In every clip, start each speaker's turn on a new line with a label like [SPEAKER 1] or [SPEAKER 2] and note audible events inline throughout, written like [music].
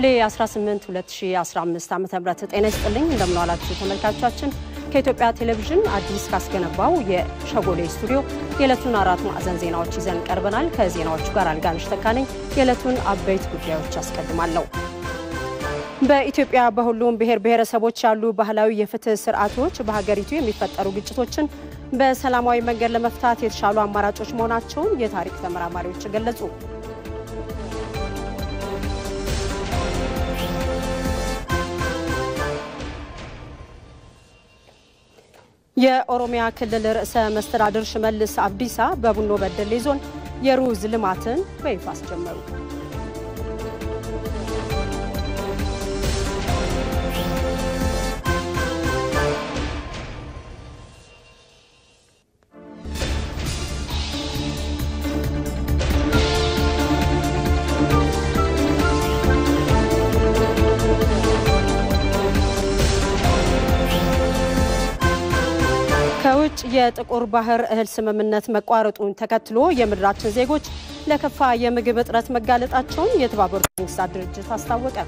[SPEAKER 1] ሐምሌ 18 2015 ዓ.ም ጤና ይስጥልኝ። እንደምንዋላችሁ ተመልካቾቻችን። ከኢትዮጵያ ቴሌቪዥን አዲስ ካስገነባው የሸጎሌ ስቱዲዮ የዕለቱን አራት ማዕዘን ዜናዎች ይዘን ቀርበናል። ከዜናዎቹ ጋር አልጋነሽ ተካነኝ የዕለቱን አበይት ጉዳዮች አስቀድማለሁ። በኢትዮጵያ በሁሉም ብሔር ብሔረሰቦች ያሉ ባህላዊ የፍትህ ስርዓቶች በሀገሪቱ የሚፈጠሩ ግጭቶችን በሰላማዊ መንገድ ለመፍታት የተሻሉ አማራጮች መሆናቸውን የታሪክ ተመራማሪዎች ገለጹ። የኦሮሚያ ክልል ርዕሰ መስተዳድር ሽመልስ አብዲሳ በቡኖ በደሌ ዞን የሩዝ ልማትን በይፋ አስጀመሩ። አማራጭ የጥቁር ባህር እህል ስምምነት መቋረጡን ተከትሎ የምድራችን ዜጎች ለከፋ የምግብ እጥረት መጋለጣቸውን የተባበሩት መንግስታት ድርጅት አስታወቀ።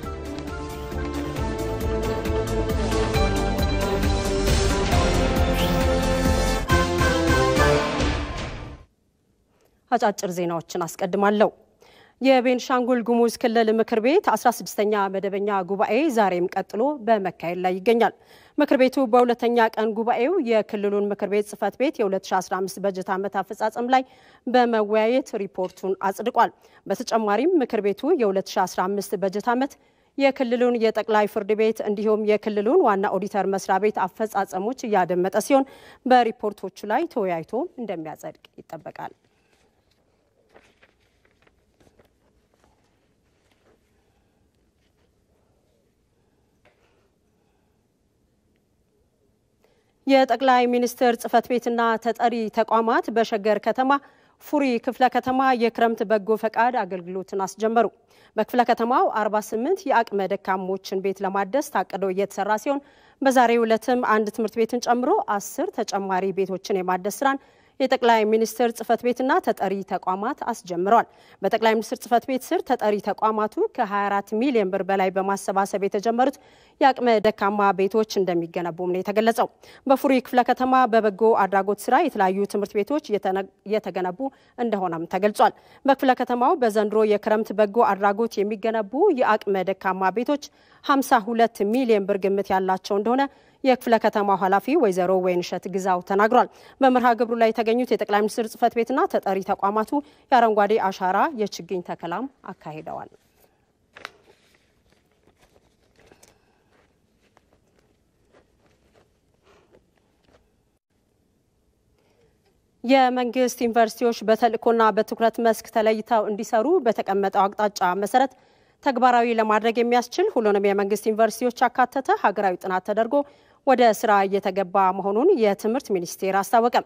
[SPEAKER 1] አጫጭር ዜናዎችን አስቀድማለሁ። የቤንሻንጉል ጉሙዝ ክልል ምክር ቤት 16ኛ መደበኛ ጉባኤ ዛሬም ቀጥሎ በመካሄድ ላይ ይገኛል። ምክር ቤቱ በሁለተኛ ቀን ጉባኤው የክልሉን ምክር ቤት ጽህፈት ቤት የ2015 በጀት ዓመት አፈጻጸም ላይ በመወያየት ሪፖርቱን አጽድቋል። በተጨማሪም ምክር ቤቱ የ2015 በጀት ዓመት የክልሉን የጠቅላይ ፍርድ ቤት እንዲሁም የክልሉን ዋና ኦዲተር መስሪያ ቤት አፈጻጸሞች እያደመጠ ሲሆን በሪፖርቶቹ ላይ ተወያይቶ እንደሚያጸድቅ ይጠበቃል። የጠቅላይ ሚኒስትር ጽህፈት ቤትና ተጠሪ ተቋማት በሸገር ከተማ ፉሪ ክፍለ ከተማ የክረምት በጎ ፈቃድ አገልግሎትን አስጀመሩ። በክፍለ ከተማው 48 የአቅመ ደካሞችን ቤት ለማደስ ታቅዶ እየተሰራ ሲሆን በዛሬው ዕለትም አንድ ትምህርት ቤትን ጨምሮ አስር ተጨማሪ ቤቶችን የማደስ ስራን የጠቅላይ ሚኒስትር ጽህፈት ቤትና ተጠሪ ተቋማት አስጀምሯል። በጠቅላይ ሚኒስትር ጽህፈት ቤት ስር ተጠሪ ተቋማቱ ከ24 ሚሊዮን ብር በላይ በማሰባሰብ የተጀመሩት የአቅመ ደካማ ቤቶች እንደሚገነቡም ነው የተገለጸው። በፉሪ ክፍለ ከተማ በበጎ አድራጎት ስራ የተለያዩ ትምህርት ቤቶች እየተገነቡ እንደሆነም ተገልጿል። በክፍለ ከተማው በዘንድሮ የክረምት በጎ አድራጎት የሚገነቡ የአቅመ ደካማ ቤቶች 52 ሚሊዮን ብር ግምት ያላቸው እንደሆነ የክፍለ ከተማው ኃላፊ ወይዘሮ ወይንሸት ግዛው ተናግሯል። በመርሃ ግብሩ ላይ የተገኙት የጠቅላይ ሚኒስትር ጽህፈት ቤትና ተጠሪ ተቋማቱ የአረንጓዴ አሻራ የችግኝ ተከላም አካሂደዋል። የመንግስት ዩኒቨርሲቲዎች በተልእኮና በትኩረት መስክ ተለይተው እንዲሰሩ በተቀመጠው አቅጣጫ መሰረት ተግባራዊ ለማድረግ የሚያስችል ሁሉንም የመንግስት ዩኒቨርሲቲዎች ያካተተ ሀገራዊ ጥናት ተደርጎ ወደ ስራ እየተገባ መሆኑን የትምህርት ሚኒስቴር አስታወቀ።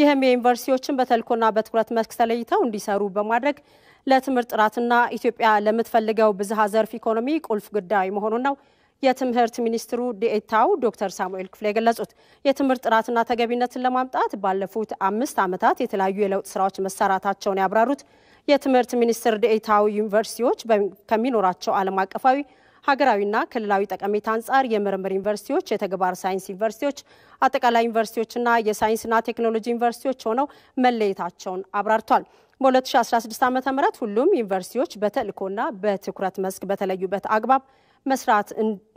[SPEAKER 1] ይህም የዩኒቨርሲቲዎችን በተልእኮና በትኩረት መስክ ተለይተው እንዲሰሩ በማድረግ ለትምህርት ጥራትና ኢትዮጵያ ለምትፈልገው ብዝሃ ዘርፍ ኢኮኖሚ ቁልፍ ጉዳይ መሆኑን ነው የትምህርት ሚኒስትሩ ዴኤታው ዶክተር ሳሙኤል ክፍሌ የገለጹት የትምህርት ጥራትና ተገቢነትን ለማምጣት ባለፉት አምስት ዓመታት የተለያዩ የለውጥ ስራዎች መሰራታቸውን ያብራሩት የትምህርት ሚኒስትር ዴኤታው ዩኒቨርሲቲዎች ከሚኖራቸው ዓለም አቀፋዊ ሀገራዊና ክልላዊ ጠቀሜታ አንጻር የምርምር ዩኒቨርሲቲዎች፣ የተግባር ሳይንስ ዩኒቨርሲቲዎች፣ አጠቃላይ ዩኒቨርሲቲዎችና የሳይንስና ቴክኖሎጂ ዩኒቨርሲቲዎች ሆነው መለየታቸውን አብራርቷል። በ2016 ዓ ም ሁሉም ዩኒቨርሲቲዎች በተልእኮና በትኩረት መስክ በተለዩበት አግባብ መስራት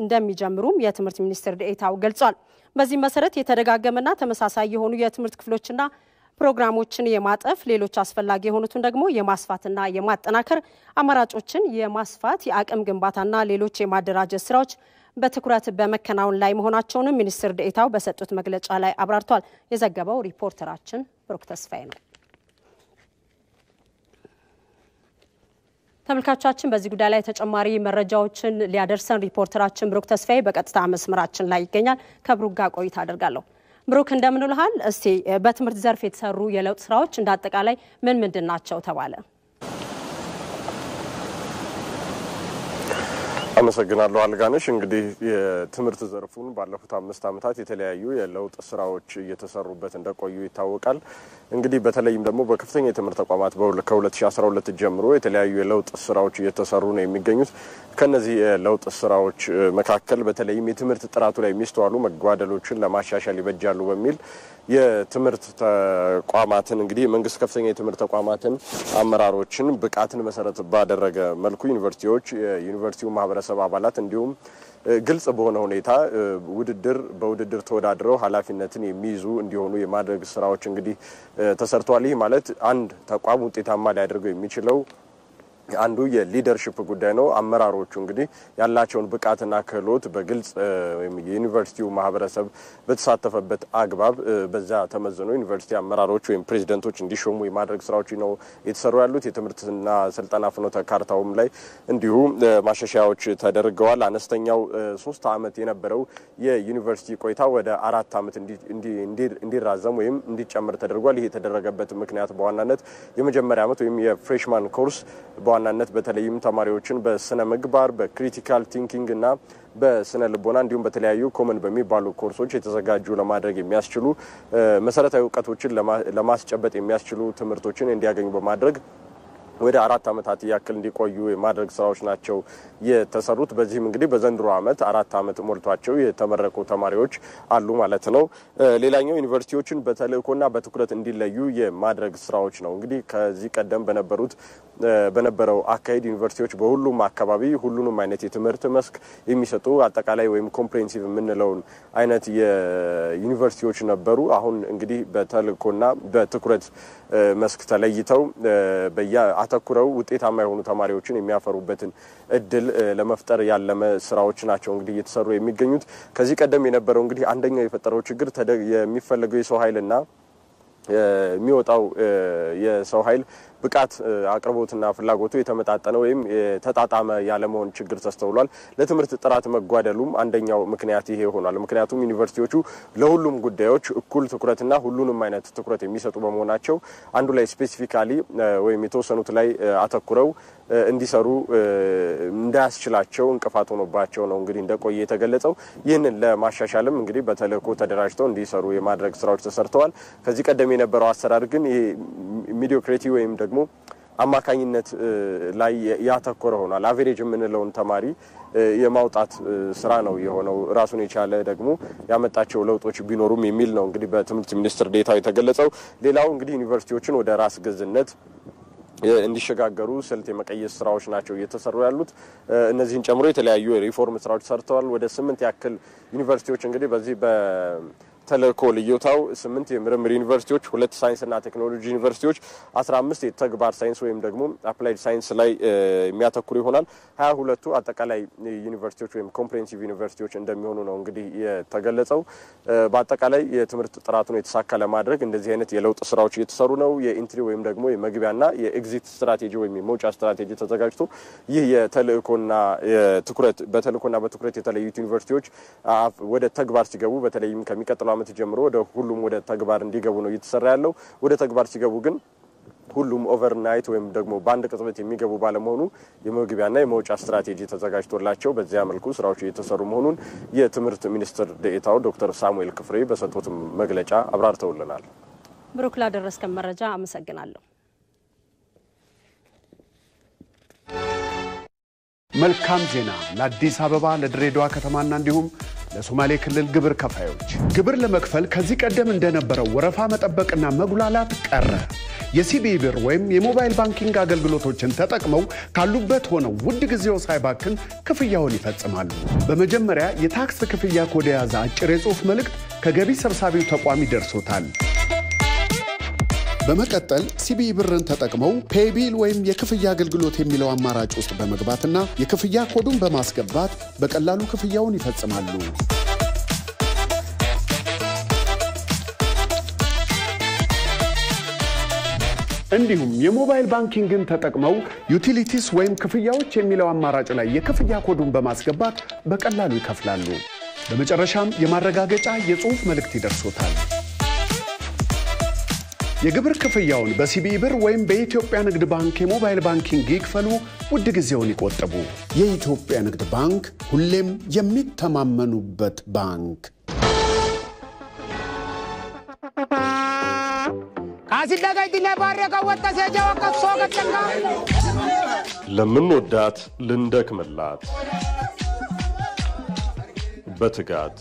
[SPEAKER 1] እንደሚጀምሩም የትምህርት ሚኒስትር ዴኤታው ገልጿል። በዚህም መሰረት የተደጋገመና ተመሳሳይ የሆኑ የትምህርት ክፍሎችና ፕሮግራሞችን የማጠፍ ሌሎች አስፈላጊ የሆኑትን ደግሞ የማስፋትና የማጠናከር አማራጮችን የማስፋት የአቅም ግንባታና ሌሎች የማደራጀት ስራዎች በትኩረት በመከናወን ላይ መሆናቸውንም ሚኒስትር ደኤታው በሰጡት መግለጫ ላይ አብራርቷል። የዘገበው ሪፖርተራችን ብሩክ ተስፋዬ ነው። ተመልካቾቻችን በዚህ ጉዳይ ላይ ተጨማሪ መረጃዎችን ሊያደርሰን ሪፖርተራችን ብሩክ ተስፋዬ በቀጥታ መስመራችን ላይ ይገኛል። ከብሩክ ጋር ቆይታ አደርጋለሁ። ብሩክ እንደምንልሃል። እስቲ በትምህርት ዘርፍ የተሰሩ የለውጥ ስራዎች እንደ አጠቃላይ ምን ምንድን ናቸው ተባለ?
[SPEAKER 2] አመሰግናለሁ አልጋነሽ። እንግዲህ የትምህርት ዘርፉን ባለፉት አምስት ዓመታት የተለያዩ የለውጥ ስራዎች እየተሰሩበት እንደቆዩ ይታወቃል። እንግዲህ በተለይም ደግሞ በከፍተኛ የትምህርት ተቋማት ከ2012 ጀምሮ የተለያዩ የለውጥ ስራዎች እየተሰሩ ነው የሚገኙት። ከነዚህ የለውጥ ስራዎች መካከል በተለይም የትምህርት ጥራቱ ላይ የሚስተዋሉ መጓደሎችን ለማሻሻል ይበጃሉ በሚል የትምህርት ተቋማትን እንግዲህ የመንግስት ከፍተኛ የትምህርት ተቋማትን አመራሮችን ብቃትን መሰረት ባደረገ መልኩ ዩኒቨርሲቲዎች የዩኒቨርሲቲው ማህበረሰብ አባላት እንዲሁም ግልጽ በሆነ ሁኔታ ውድድር በውድድር ተወዳድረው ኃላፊነትን የሚይዙ እንዲሆኑ የማድረግ ስራዎች እንግዲህ ተሰርተዋል። ይህ ማለት አንድ ተቋም ውጤታማ ሊያደርገው የሚችለው አንዱ የሊደርሽፕ ጉዳይ ነው። አመራሮቹ እንግዲህ ያላቸውን ብቃትና ክህሎት በግልጽ የዩኒቨርሲቲው ማህበረሰብ በተሳተፈበት አግባብ በዛ ተመዝኖ ዩኒቨርሲቲ አመራሮች ወይም ፕሬዚደንቶች እንዲሾሙ የማድረግ ስራዎች ነው የተሰሩ ያሉት። የትምህርትና ስልጠና ፍኖተ ካርታውም ላይ እንዲሁ ማሻሻያዎች ተደርገዋል። አነስተኛው ሶስት አመት የነበረው የዩኒቨርሲቲ ቆይታ ወደ አራት አመት እንዲራዘም ወይም እንዲጨምር ተደርጓል። ይህ የተደረገበት ምክንያት በዋናነት የመጀመሪያ አመት ወይም የፍሬሽማን ኮርስ በዋናነት በተለይም ተማሪዎችን በስነ ምግባር በክሪቲካል ቲንኪንግ እና በስነ ልቦና እንዲሁም በተለያዩ ኮመን በሚባሉ ኮርሶች የተዘጋጁ ለማድረግ የሚያስችሉ መሰረታዊ እውቀቶችን ለማስጨበጥ የሚያስችሉ ትምህርቶችን እንዲያገኙ በማድረግ ወደ አራት ዓመታት ያክል እንዲቆዩ የማድረግ ስራዎች ናቸው የተሰሩት። በዚህም እንግዲህ በዘንድሮ ዓመት አራት ዓመት ሞልቷቸው የተመረቁ ተማሪዎች አሉ ማለት ነው። ሌላኛው ዩኒቨርሲቲዎችን በተልእኮና በትኩረት እንዲለዩ የማድረግ ስራዎች ነው። እንግዲህ ከዚህ ቀደም በነበሩት በነበረው አካሄድ ዩኒቨርሲቲዎች በሁሉም አካባቢ ሁሉንም አይነት የትምህርት መስክ የሚሰጡ አጠቃላይ ወይም ኮምፕሬንሲቭ የምንለውን አይነት የዩኒቨርሲቲዎች ነበሩ። አሁን እንግዲህ በተልእኮና በትኩረት መስክ ተለይተው አተኩረው ውጤታማ የሆኑ ተማሪዎችን የሚያፈሩበትን እድል ለመፍጠር ያለመ ስራዎች ናቸው እንግዲህ እየተሰሩ የሚገኙት። ከዚህ ቀደም የነበረው እንግዲህ አንደኛው የፈጠረው ችግር የሚፈለገው የሰው ኃይልና የሚወጣው የሰው ኃይል ብቃት አቅርቦትና ፍላጎቱ የተመጣጠነ ወይም የተጣጣመ ያለመሆን ችግር ተስተውሏል። ለትምህርት ጥራት መጓደሉም አንደኛው ምክንያት ይሄ ሆኗል። ምክንያቱም ዩኒቨርሲቲዎቹ ለሁሉም ጉዳዮች እኩል ትኩረትና ሁሉንም አይነት ትኩረት የሚሰጡ በመሆናቸው አንዱ ላይ ስፔሲፊካሊ ወይም የተወሰኑት ላይ አተኩረው እንዲሰሩ እንዳያስችላቸው እንቅፋት ሆኖባቸው ነው እንግዲህ እንደቆየ የተገለጸው። ይህንን ለማሻሻልም እንግዲህ በተልእኮ ተደራጅተው እንዲሰሩ የማድረግ ስራዎች ተሰርተዋል። ከዚህ ቀደም የነበረው አሰራር ግን ሚዲዮክሬቲ ወይም ደግሞ አማካኝነት ላይ ያተኮረ ሆኗል። አቬሬጅ የምንለውን ተማሪ የማውጣት ስራ ነው የሆነው። ራሱን የቻለ ደግሞ ያመጣቸው ለውጦች ቢኖሩም የሚል ነው እንግዲህ በትምህርት ሚኒስትር ዴታው የተገለጸው። ሌላው እንግዲህ ዩኒቨርሲቲዎችን ወደ ራስ ገዝነት እንዲሸጋገሩ ስልት የመቀየስ ስራዎች ናቸው እየተሰሩ ያሉት። እነዚህን ጨምሮ የተለያዩ የሪፎርም ስራዎች ሰርተዋል። ወደ ስምንት ያክል ዩኒቨርሲቲዎች እንግዲህ በዚህ ተልእኮ ልዩታው ስምንት የምርምር ዩኒቨርሲቲዎች፣ ሁለት ሳይንስና ቴክኖሎጂ ዩኒቨርሲቲዎች፣ አስራ አምስት የተግባር ሳይንስ ወይም ደግሞ አፕላይድ ሳይንስ ላይ የሚያተኩሩ ይሆናል። ሀያ ሁለቱ አጠቃላይ ዩኒቨርሲቲዎች ወይም ኮምፕሬሄንሲቭ ዩኒቨርሲቲዎች እንደሚሆኑ ነው እንግዲህ የተገለጸው። በአጠቃላይ የትምህርት ጥራቱን የተሳካ ለማድረግ እንደዚህ አይነት የለውጥ ስራዎች እየተሰሩ ነው። የኢንትሪ ወይም ደግሞ የመግቢያና የኤግዚት ስትራቴጂ ወይም የመውጫ ስትራቴጂ ተዘጋጅቶ ይህ የተልእኮና የትኩረት በተልእኮና በትኩረት የተለዩት ዩኒቨርሲቲዎች ወደ ተግባር ሲገቡ በተለይም ከሚቀጥለው ዓመት ጀምሮ ወደ ሁሉም ወደ ተግባር እንዲገቡ ነው እየተሰራ ያለው። ወደ ተግባር ሲገቡ ግን ሁሉም ኦቨርናይት ወይም ደግሞ በአንድ ቅጽበት የሚገቡ ባለመሆኑ የመግቢያና የመውጫ ስትራቴጂ ተዘጋጅቶላቸው በዚያ መልኩ ስራዎች እየተሰሩ መሆኑን የትምህርት ሚኒስትር ደኤታው ዶክተር ሳሙኤል ክፍሬ በሰጡት መግለጫ አብራርተውልናል።
[SPEAKER 1] ብሩክ፣ ላደረስከን መረጃ አመሰግናለሁ።
[SPEAKER 3] መልካም ዜና ለአዲስ አበባ፣ ለድሬዳዋ ከተማና እንዲሁም ለሶማሌ ክልል ግብር ከፋዮች። ግብር ለመክፈል ከዚህ ቀደም እንደነበረው ወረፋ መጠበቅና መጉላላት ቀረ። የሲቢ ብር ወይም የሞባይል ባንኪንግ አገልግሎቶችን ተጠቅመው ካሉበት ሆነው ውድ ጊዜው ሳይባክን ክፍያውን ይፈጽማሉ። በመጀመሪያ የታክስ ክፍያ ኮድ የያዘ አጭር የጽሑፍ መልእክት ከገቢ ሰብሳቢው ተቋም ይደርሶታል። በመቀጠል ሲቢኢ ብርን ተጠቅመው ፔቢል ወይም የክፍያ አገልግሎት የሚለው አማራጭ ውስጥ በመግባትና የክፍያ ኮዱን በማስገባት በቀላሉ ክፍያውን ይፈጽማሉ። እንዲሁም የሞባይል ባንኪንግን ተጠቅመው ዩቲሊቲስ ወይም ክፍያዎች የሚለው አማራጭ ላይ የክፍያ ኮዱን በማስገባት በቀላሉ ይከፍላሉ። በመጨረሻም የማረጋገጫ የጽሑፍ መልእክት ይደርሶታል። የግብር ክፍያውን በሲቢ ብር ወይም በኢትዮጵያ ንግድ ባንክ የሞባይል ባንኪንግ ይክፈሉ። ውድ ጊዜውን ይቆጥቡ። የኢትዮጵያ ንግድ ባንክ ሁሌም የሚተማመኑበት ባንክ።
[SPEAKER 2] ለምንወዳት ልንደክምላት በትጋት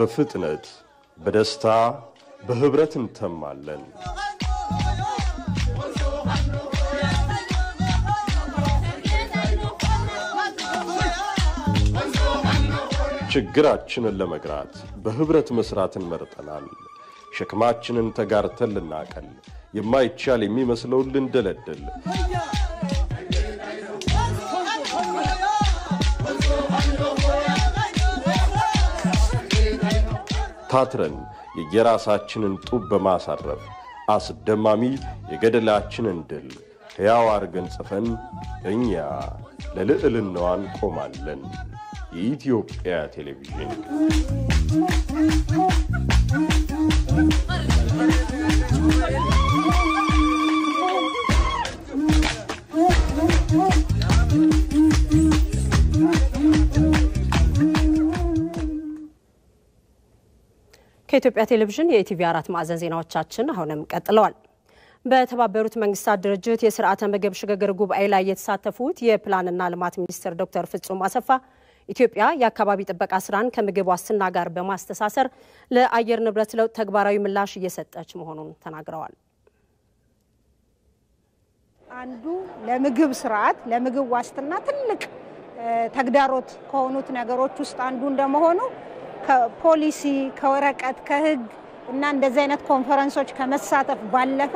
[SPEAKER 2] በፍጥነት በደስታ በህብረት እንተማለን። ችግራችንን ለመግራት በህብረት መስራትን መርጠናል። ሸክማችንን ተጋርተን ልናቀል የማይቻል የሚመስለውን ልንደለድል ታትረን የየራሳችንን ጡብ በማሳረፍ አስደማሚ የገደላችንን ድል ሕያው አርገን ጽፈን እኛ ለልዕልነዋን ቆማለን። የኢትዮጵያ ቴሌቪዥን
[SPEAKER 1] ከኢትዮጵያ ቴሌቪዥን የኢቲቪ አራት ማዕዘን ዜናዎቻችን አሁንም ቀጥለዋል። በተባበሩት መንግስታት ድርጅት የስርዓተ ምግብ ሽግግር ጉባኤ ላይ የተሳተፉት የፕላንና ልማት ሚኒስትር ዶክተር ፍጹም አሰፋ ኢትዮጵያ የአካባቢ ጥበቃ ስራን ከምግብ ዋስትና ጋር በማስተሳሰር ለአየር ንብረት ለውጥ ተግባራዊ ምላሽ እየሰጠች መሆኑን ተናግረዋል።
[SPEAKER 4] አንዱ ለምግብ ስርዓት ለምግብ ዋስትና ትልቅ ተግዳሮት ከሆኑት ነገሮች ውስጥ አንዱ እንደመሆኑ ከፖሊሲ ከወረቀት ከህግ እና እንደዚህ አይነት ኮንፈረንሶች ከመሳተፍ ባለፈ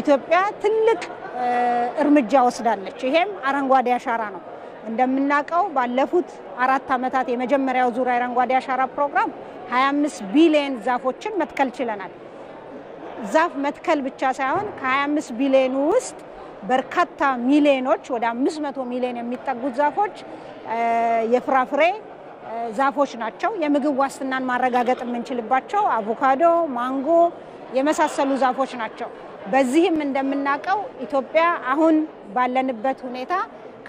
[SPEAKER 4] ኢትዮጵያ ትልቅ እርምጃ ወስዳለች። ይሄም አረንጓዴ አሻራ ነው። እንደምናውቀው ባለፉት አራት ዓመታት የመጀመሪያው ዙር አረንጓዴ አሻራ ፕሮግራም 25 ቢሊዮን ዛፎችን መትከል ችለናል። ዛፍ መትከል ብቻ ሳይሆን ከ25 ቢሊዮኑ ውስጥ በርካታ ሚሊዮኖች ወደ 500 ሚሊዮን የሚጠጉት ዛፎች የፍራፍሬ ዛፎች ናቸው። የምግብ ዋስትናን ማረጋገጥ የምንችልባቸው አቮካዶ፣ ማንጎ የመሳሰሉ ዛፎች ናቸው። በዚህም እንደምናውቀው ኢትዮጵያ አሁን ባለንበት ሁኔታ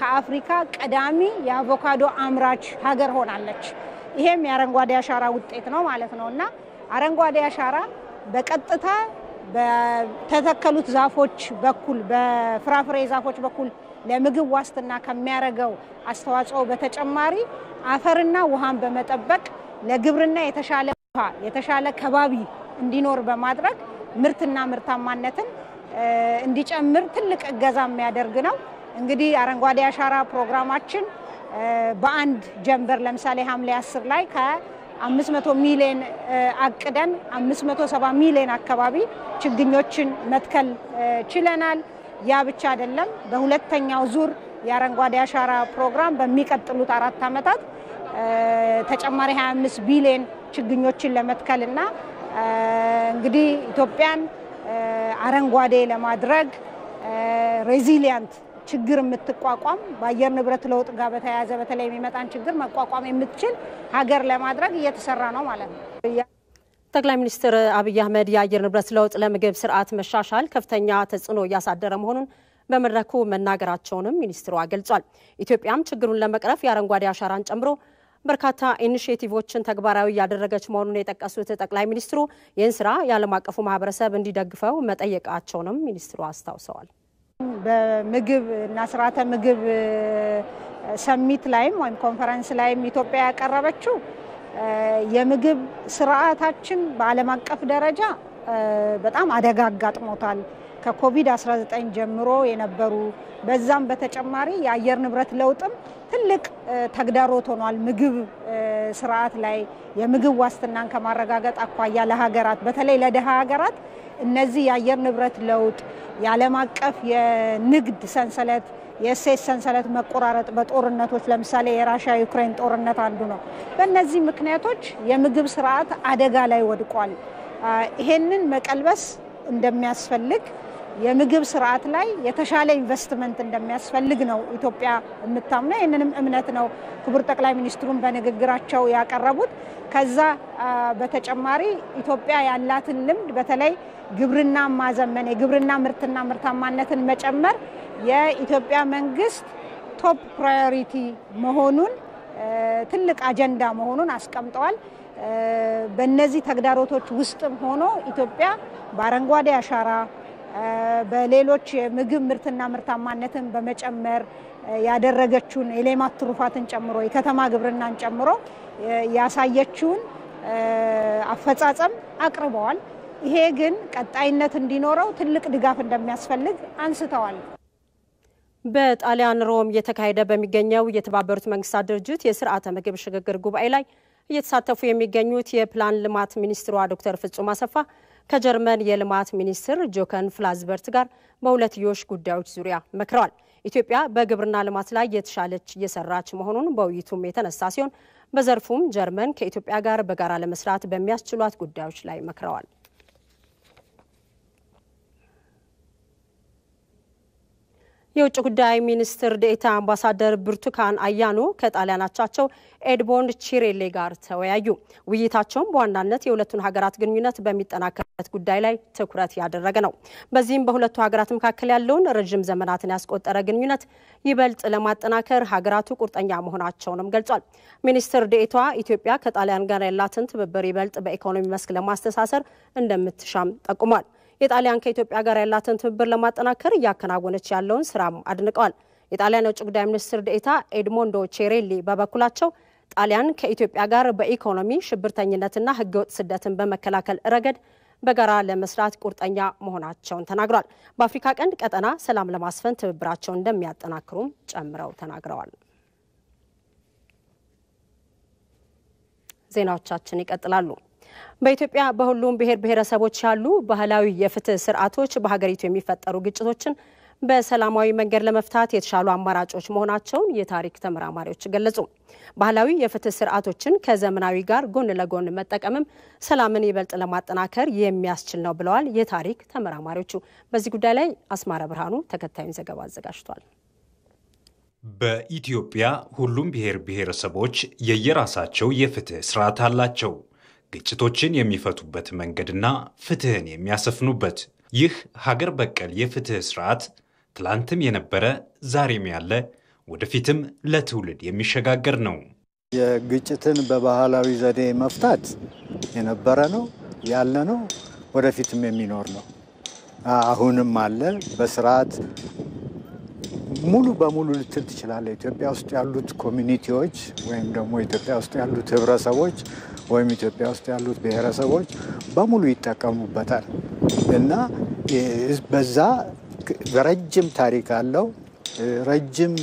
[SPEAKER 4] ከአፍሪካ ቀዳሚ የአቮካዶ አምራች ሀገር ሆናለች። ይሄም የአረንጓዴ አሻራ ውጤት ነው ማለት ነው እና አረንጓዴ አሻራ በቀጥታ በተተከሉት ዛፎች በኩል በፍራፍሬ ዛፎች በኩል ለምግብ ዋስትና ከሚያደርገው አስተዋጽኦ በተጨማሪ አፈርና ውሃን በመጠበቅ ለግብርና የተሻለ ውሃ የተሻለ ከባቢ እንዲኖር በማድረግ ምርትና ምርታማነትን እንዲጨምር ትልቅ እገዛ የሚያደርግ ነው። እንግዲህ አረንጓዴ አሻራ ፕሮግራማችን በአንድ ጀንበር ለምሳሌ ሐምሌ 10 ላይ ከ500 ሚሊዮን አቅደን 570 ሚሊዮን አካባቢ ችግኞችን መትከል ችለናል። ያ ብቻ አይደለም። በሁለተኛው ዙር የአረንጓዴ አሻራ ፕሮግራም በሚቀጥሉት አራት ዓመታት ተጨማሪ 25 ቢሊዮን ችግኞችን ለመትከል እና እንግዲህ ኢትዮጵያን አረንጓዴ ለማድረግ ሬዚሊያንት ችግር የምትቋቋም በአየር ንብረት ለውጥ ጋር በተያያዘ በተለይ የሚመጣን ችግር መቋቋም የምትችል ሀገር ለማድረግ እየተሰራ ነው ማለት ነው። ጠቅላይ ሚኒስትር
[SPEAKER 1] አብይ አህመድ የአየር ንብረት ለውጥ ለምግብ ስርዓት መሻሻል ከፍተኛ ተጽዕኖ እያሳደረ መሆኑን በመድረኩ መናገራቸውንም ሚኒስትሯ ገልጿል። ኢትዮጵያም ችግሩን ለመቅረፍ የአረንጓዴ አሻራን ጨምሮ በርካታ ኢኒሽቲቮችን ተግባራዊ እያደረገች መሆኑን የጠቀሱት ጠቅላይ ሚኒስትሩ ይህን ስራ የዓለም አቀፉ ማህበረሰብ እንዲደግፈው መጠየቃቸውንም ሚኒስትሩ አስታውሰዋል።
[SPEAKER 4] በምግብ እና ስርዓተ ምግብ ሰሚት ላይም ወይም ኮንፈረንስ ላይም ኢትዮጵያ ያቀረበችው የምግብ ስርዓታችን በዓለም አቀፍ ደረጃ በጣም አደጋ አጋጥሞታል። ከኮቪድ-19 ጀምሮ የነበሩ በዛም በተጨማሪ የአየር ንብረት ለውጥም ትልቅ ተግዳሮት ሆኗል። ምግብ ስርዓት ላይ የምግብ ዋስትናን ከማረጋገጥ አኳያ ለሀገራት በተለይ ለደሃ ሀገራት እነዚህ የአየር ንብረት ለውጥ፣ የዓለም አቀፍ የንግድ ሰንሰለት፣ የእሴት ሰንሰለት መቆራረጥ በጦርነቶች ለምሳሌ የራሽያ ዩክሬን ጦርነት አንዱ ነው። በእነዚህ ምክንያቶች የምግብ ስርዓት አደጋ ላይ ወድቋል። ይሄንን መቀልበስ እንደሚያስፈልግ የምግብ ስርዓት ላይ የተሻለ ኢንቨስትመንት እንደሚያስፈልግ ነው ኢትዮጵያ የምታምነው። ይህንንም እምነት ነው ክቡር ጠቅላይ ሚኒስትሩን በንግግራቸው ያቀረቡት። ከዛ በተጨማሪ ኢትዮጵያ ያላትን ልምድ በተለይ ግብርና ማዘመን፣ የግብርና ምርትና ምርታማነትን መጨመር የኢትዮጵያ መንግስት ቶፕ ፕራዮሪቲ መሆኑን ትልቅ አጀንዳ መሆኑን አስቀምጠዋል። በእነዚህ ተግዳሮቶች ውስጥም ሆኖ ኢትዮጵያ በአረንጓዴ አሻራ በሌሎች የምግብ ምርትና ምርታማነትን በመጨመር ያደረገችውን የሌማት ትሩፋትን ጨምሮ የከተማ ግብርናን ጨምሮ ያሳየችውን አፈጻጸም አቅርበዋል። ይሄ ግን ቀጣይነት እንዲኖረው ትልቅ ድጋፍ እንደሚያስፈልግ አንስተዋል።
[SPEAKER 1] በጣሊያን ሮም እየተካሄደ በሚገኘው የተባበሩት መንግስታት ድርጅት የስርዓተ ምግብ ሽግግር ጉባኤ ላይ እየተሳተፉ የሚገኙት የፕላን ልማት ሚኒስትሯ ዶክተር ፍጹም አሰፋ ከጀርመን የልማት ሚኒስትር ጆከን ፍላዝበርት ጋር በሁለትዮሽ ጉዳዮች ዙሪያ መክረዋል። ኢትዮጵያ በግብርና ልማት ላይ የተሻለች እየሰራች መሆኑን በውይይቱም የተነሳ ሲሆን በዘርፉም ጀርመን ከኢትዮጵያ ጋር በጋራ ለመስራት በሚያስችሏት ጉዳዮች ላይ መክረዋል። የውጭ ጉዳይ ሚኒስትር ዴኤታ አምባሳደር ብርቱካን አያኖ ከጣሊያናቻቸው ኤድቦንድ ቺሬሌ ጋር ተወያዩ። ውይይታቸውም በዋናነት የሁለቱን ሀገራት ግንኙነት በሚጠናከርበት ጉዳይ ላይ ትኩረት ያደረገ ነው። በዚህም በሁለቱ ሀገራት መካከል ያለውን ረዥም ዘመናትን ያስቆጠረ ግንኙነት ይበልጥ ለማጠናከር ሀገራቱ ቁርጠኛ መሆናቸውንም ገልጿል። ሚኒስትር ዴኤቷ ኢትዮጵያ ከጣሊያን ጋር ያላትን ትብብር ይበልጥ በኢኮኖሚ መስክ ለማስተሳሰር እንደምትሻም ጠቁሟል። የጣሊያን ከኢትዮጵያ ጋር ያላትን ትብብር ለማጠናከር እያከናወነች ያለውን ስራም አድንቀዋል። የጣሊያን የውጭ ጉዳይ ሚኒስትር ዴኤታ ኤድሞንዶ ቼሬሊ በበኩላቸው ጣሊያን ከኢትዮጵያ ጋር በኢኮኖሚ ሽብርተኝነትና ህገወጥ ስደትን በመከላከል ረገድ በጋራ ለመስራት ቁርጠኛ መሆናቸውን ተናግሯል። በአፍሪካ ቀንድ ቀጠና ሰላም ለማስፈን ትብብራቸውን እንደሚያጠናክሩም ጨምረው ተናግረዋል። ዜናዎቻችን ይቀጥላሉ። በኢትዮጵያ በሁሉም ብሔር ብሔረሰቦች ያሉ ባህላዊ የፍትህ ስርዓቶች በሀገሪቱ የሚፈጠሩ ግጭቶችን በሰላማዊ መንገድ ለመፍታት የተሻሉ አማራጮች መሆናቸውን የታሪክ ተመራማሪዎች ገለጹ። ባህላዊ የፍትህ ስርዓቶችን ከዘመናዊ ጋር ጎን ለጎን መጠቀምም ሰላምን ይበልጥ ለማጠናከር የሚያስችል ነው ብለዋል የታሪክ ተመራማሪዎቹ። በዚህ ጉዳይ ላይ አስማረ ብርሃኑ ተከታዩን ዘገባ አዘጋጅቷል።
[SPEAKER 5] በኢትዮጵያ ሁሉም ብሔር ብሔረሰቦች የየራሳቸው የፍትህ ስርዓት አላቸው። ግጭቶችን የሚፈቱበት መንገድና ፍትህን የሚያሰፍኑበት ይህ ሀገር በቀል የፍትህ ስርዓት ትላንትም የነበረ ዛሬም ያለ ወደፊትም ለትውልድ የሚሸጋገር ነው።
[SPEAKER 6] የግጭትን በባህላዊ ዘዴ መፍታት የነበረ ነው ያለ ነው፣ ወደፊትም የሚኖር ነው። አሁንም አለ። በስርዓት ሙሉ በሙሉ ልትል ትችላለህ። ኢትዮጵያ ውስጥ ያሉት ኮሚኒቲዎች ወይም ደግሞ ኢትዮጵያ ውስጥ ያሉት ህብረሰቦች ወይም ኢትዮጵያ ውስጥ ያሉት ብሔረሰቦች በሙሉ ይጠቀሙበታል እና በዛ በረጅም ታሪክ አለው። ረጅም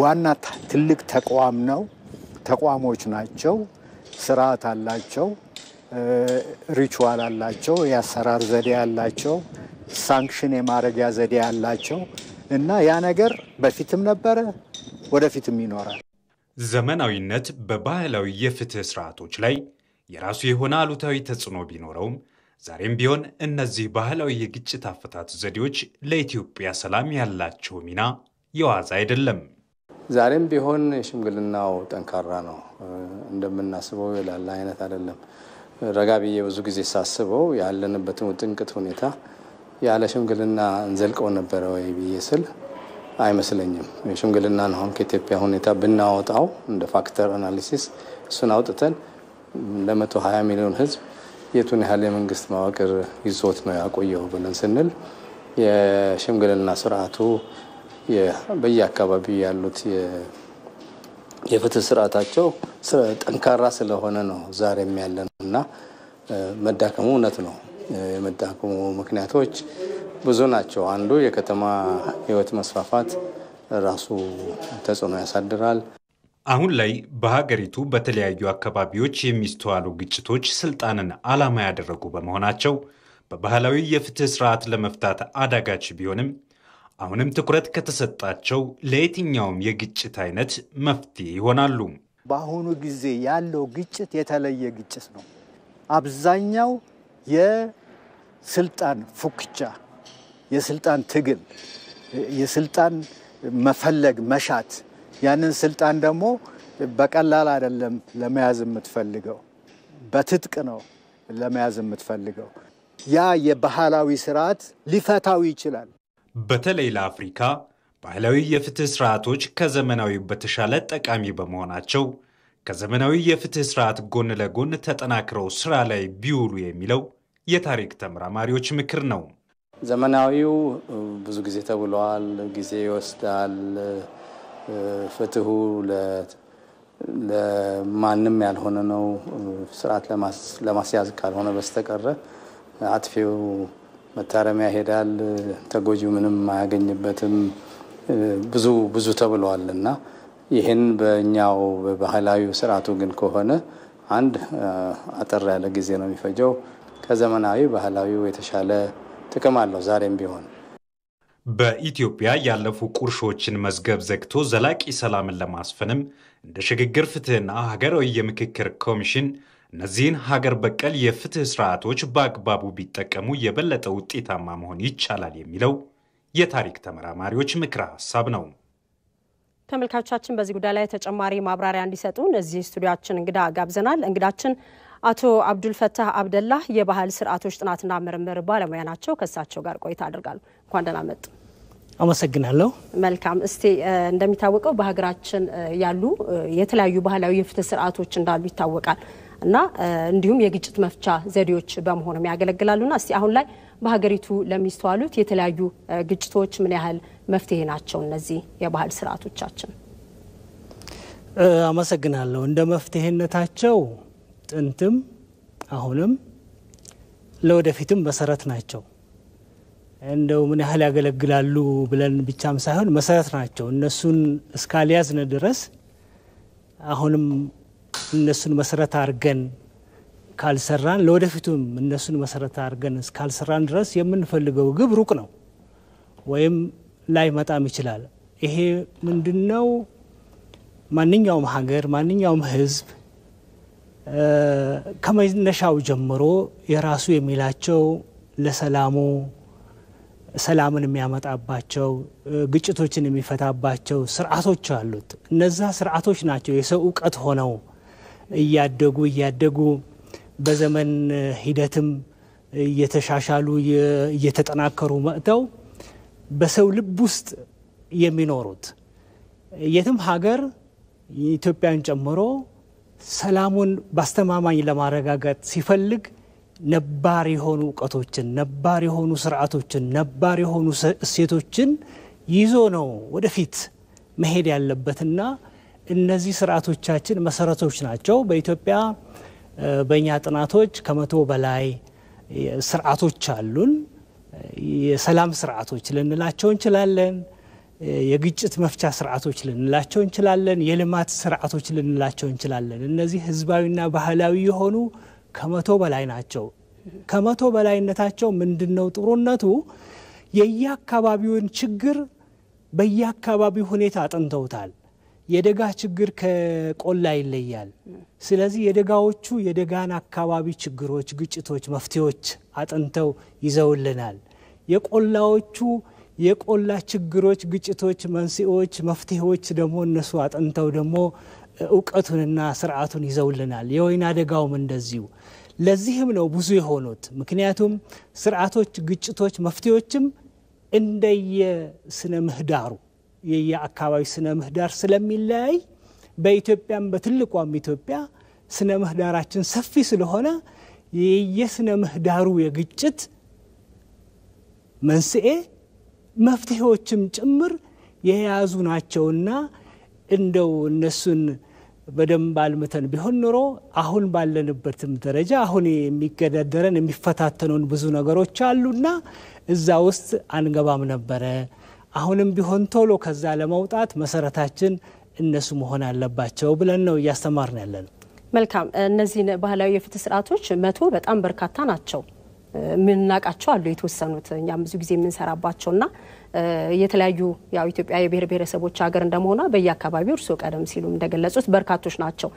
[SPEAKER 6] ዋና ትልቅ ተቋም ነው። ተቋሞች ናቸው። ስርዓት አላቸው። ሪቹዋል አላቸው። የአሰራር ዘዴ አላቸው። ሳንክሽን የማረጊያ ዘዴ አላቸው እና ያ ነገር በፊትም ነበረ፣ ወደፊትም ይኖራል።
[SPEAKER 5] ዘመናዊነት በባህላዊ የፍትህ ስርዓቶች ላይ የራሱ የሆነ አሉታዊ ተጽዕኖ ቢኖረውም ዛሬም ቢሆን እነዚህ ባህላዊ የግጭት አፈታት ዘዴዎች ለኢትዮጵያ ሰላም ያላቸው ሚና የዋዛ አይደለም።
[SPEAKER 7] ዛሬም ቢሆን የሽምግልናው ጠንካራ ነው። እንደምናስበው የላላ አይነት አይደለም። ረጋ ብዬ ብዙ ጊዜ ሳስበው ያለንበትን ውጥንቅት ሁኔታ ያለ ሽምግልና እንዘልቀው ነበረ ወይ ብዬ ስል አይመስለኝም። ሽምግልናን አሁን ከኢትዮጵያ ሁኔታ ብናወጣው እንደ ፋክተር አናሊሲስ እሱን አውጥተን ለ120 ሚሊዮን ህዝብ የቱን ያህል የመንግስት መዋቅር ይዞት ነው ያቆየው ብለን ስንል የሽምግልና ስርዓቱ በየአካባቢ ያሉት የፍትህ ስርዓታቸው ጠንካራ ስለሆነ ነው ዛሬም ያለ እና መዳከሙ እውነት ነው። የመዳከሙ ምክንያቶች ብዙ ናቸው። አንዱ የከተማ ህይወት መስፋፋት ራሱ ተጽዕኖ ያሳድራል።
[SPEAKER 5] አሁን ላይ በሀገሪቱ በተለያዩ አካባቢዎች የሚስተዋሉ ግጭቶች ስልጣንን ዓላማ ያደረጉ በመሆናቸው በባህላዊ የፍትህ ስርዓት ለመፍታት አዳጋች ቢሆንም አሁንም ትኩረት ከተሰጣቸው ለየትኛውም የግጭት አይነት መፍትሄ ይሆናሉ።
[SPEAKER 6] በአሁኑ ጊዜ ያለው ግጭት የተለየ ግጭት ነው። አብዛኛው የስልጣን ፉክቻ የስልጣን ትግል፣ የስልጣን መፈለግ መሻት፣ ያንን ስልጣን ደግሞ በቀላል አይደለም ለመያዝ የምትፈልገው፣ በትጥቅ ነው ለመያዝ የምትፈልገው። ያ የባህላዊ ስርዓት ሊፈታው ይችላል።
[SPEAKER 5] በተለይ ለአፍሪካ ባህላዊ የፍትህ ስርዓቶች ከዘመናዊ በተሻለ ጠቃሚ በመሆናቸው ከዘመናዊ የፍትህ ስርዓት ጎን ለጎን ተጠናክረው ስራ ላይ ቢውሉ የሚለው የታሪክ ተመራማሪዎች ምክር ነው።
[SPEAKER 7] ዘመናዊው ብዙ ጊዜ ተብሏል፣ ጊዜ ይወስዳል። ፍትሁ ለማንም ያልሆነ ነው፣ ስርዓት ለማስያዝ ካልሆነ በስተቀረ አጥፊው መታረሚያ ይሄዳል፣ ተጎጂው ምንም አያገኝበትም። ብዙ ብዙ ተብሏል እና ይህን በእኛው በባህላዊ ስርዓቱ ግን ከሆነ አንድ አጠር ያለ ጊዜ ነው የሚፈጀው። ከዘመናዊ ባህላዊው የተሻለ ጥቅም አለው ዛሬም ቢሆን።
[SPEAKER 5] በኢትዮጵያ ያለፉ ቁርሾችን መዝገብ ዘግቶ ዘላቂ ሰላምን ለማስፈንም እንደ ሽግግር ፍትህና ሀገራዊ የምክክር ኮሚሽን እነዚህን ሀገር በቀል የፍትህ ስርዓቶች በአግባቡ ቢጠቀሙ የበለጠ ውጤታማ መሆን ይቻላል የሚለው የታሪክ ተመራማሪዎች ምክረ ሀሳብ ነው።
[SPEAKER 1] ተመልካቾቻችን በዚህ ጉዳይ ላይ ተጨማሪ ማብራሪያ እንዲሰጡን እዚህ ስቱዲያችን እንግዳ ጋብዘናል። እንግዳችን አቶ አብዱልፈታህ አብደላህ የባህል ስርዓቶች ጥናትና ምርምር ባለሙያ ናቸው። ከእሳቸው ጋር ቆይታ አድርጋሉ። እንኳን ደህና መጡ።
[SPEAKER 8] አመሰግናለሁ።
[SPEAKER 1] መልካም። እስቲ እንደሚታወቀው በሀገራችን ያሉ የተለያዩ ባህላዊ የፍትህ ስርዓቶች እንዳሉ ይታወቃል እና እንዲሁም የግጭት መፍቻ ዘዴዎች በመሆኑም ያገለግላሉና እስቲ አሁን ላይ በሀገሪቱ ለሚስተዋሉት የተለያዩ ግጭቶች ምን ያህል መፍትሄ ናቸው እነዚህ የባህል ስርዓቶቻችን?
[SPEAKER 8] አመሰግናለሁ። እንደ መፍትሄነታቸው ጥንትም አሁንም ለወደፊትም መሰረት ናቸው። እንደው ምን ያህል ያገለግላሉ ብለን ብቻም ሳይሆን መሰረት ናቸው። እነሱን እስካልያዝን ድረስ አሁንም እነሱን መሰረት አድርገን ካልሰራን ለወደፊቱም እነሱን መሰረት አድርገን እስካልሰራን ድረስ የምንፈልገው ግብ ሩቅ ነው ወይም መጣም ይችላል። ይሄ ምንድነው? ማንኛውም ሀገር ማንኛውም ህዝብ? ከመነሻው ጀምሮ የራሱ የሚላቸው ለሰላሙ ሰላምን የሚያመጣባቸው ግጭቶችን የሚፈታባቸው ስርዓቶች አሉት። እነዛ ስርዓቶች ናቸው የሰው እውቀት ሆነው እያደጉ እያደጉ በዘመን ሂደትም እየተሻሻሉ እየተጠናከሩ መጥተው በሰው ልብ ውስጥ የሚኖሩት የትም ሀገር ኢትዮጵያን ጨምሮ ሰላሙን በአስተማማኝ ለማረጋገጥ ሲፈልግ ነባር የሆኑ እውቀቶችን፣ ነባር የሆኑ ስርዓቶችን፣ ነባር የሆኑ እሴቶችን ይዞ ነው ወደፊት መሄድ ያለበትና እነዚህ ስርዓቶቻችን መሰረቶች ናቸው። በኢትዮጵያ በእኛ ጥናቶች ከመቶ በላይ ስርዓቶች አሉን። የሰላም ስርዓቶች ልንላቸው እንችላለን። የግጭት መፍቻ ስርዓቶች ልንላቸው እንችላለን፣ የልማት ስርዓቶች ልንላቸው እንችላለን። እነዚህ ህዝባዊና ባህላዊ የሆኑ ከመቶ በላይ ናቸው። ከመቶ በላይነታቸው ምንድን ነው ጥሩነቱ? የየአካባቢውን ችግር በየአካባቢው ሁኔታ አጥንተውታል። የደጋ ችግር ከቆላ ይለያል። ስለዚህ የደጋዎቹ የደጋን አካባቢ ችግሮች፣ ግጭቶች፣ መፍትሄዎች አጥንተው ይዘውልናል። የቆላዎቹ የቆላ ችግሮች፣ ግጭቶች፣ መንስኤዎች፣ መፍትሄዎች ደግሞ እነሱ አጥንተው ደግሞ እውቀቱንና ስርዓቱን ይዘውልናል። የወይን አደጋውም እንደዚሁ። ለዚህም ነው ብዙ የሆኑት። ምክንያቱም ስርዓቶች፣ ግጭቶች፣ መፍትሄዎችም እንደየ ስነ ምህዳሩ የየአካባቢ ስነ ምህዳር ስለሚለያይ በኢትዮጵያም በትልቋም ኢትዮጵያ ስነ ምህዳራችን ሰፊ ስለሆነ የየስነ ምህዳሩ የግጭት መንስኤ መፍትሄዎችም ጭምር የያዙ ናቸውና እንደው እነሱን በደንብ አልምተን ቢሆን ኖሮ አሁን ባለንበትም ደረጃ አሁን የሚገዳደረን የሚፈታተኑን ብዙ ነገሮች አሉና እዛ ውስጥ አንገባም ነበረ። አሁንም ቢሆን ቶሎ ከዛ ለመውጣት መሰረታችን እነሱ መሆን አለባቸው ብለን ነው እያስተማርን ያለን።
[SPEAKER 1] መልካም። እነዚህን ባህላዊ የፍትህ ስርዓቶች መቶ በጣም በርካታ ናቸው። የምናውቃቸው አሉ የተወሰኑት እኛም ብዙ ጊዜ የምንሰራባቸውና የተለያዩ ያው ኢትዮጵያ የብሔር ብሔረሰቦች ሀገር እንደመሆኗ በየአካባቢው እርስዎ ቀደም ሲሉ እንደገለጹት በርካቶች ናቸው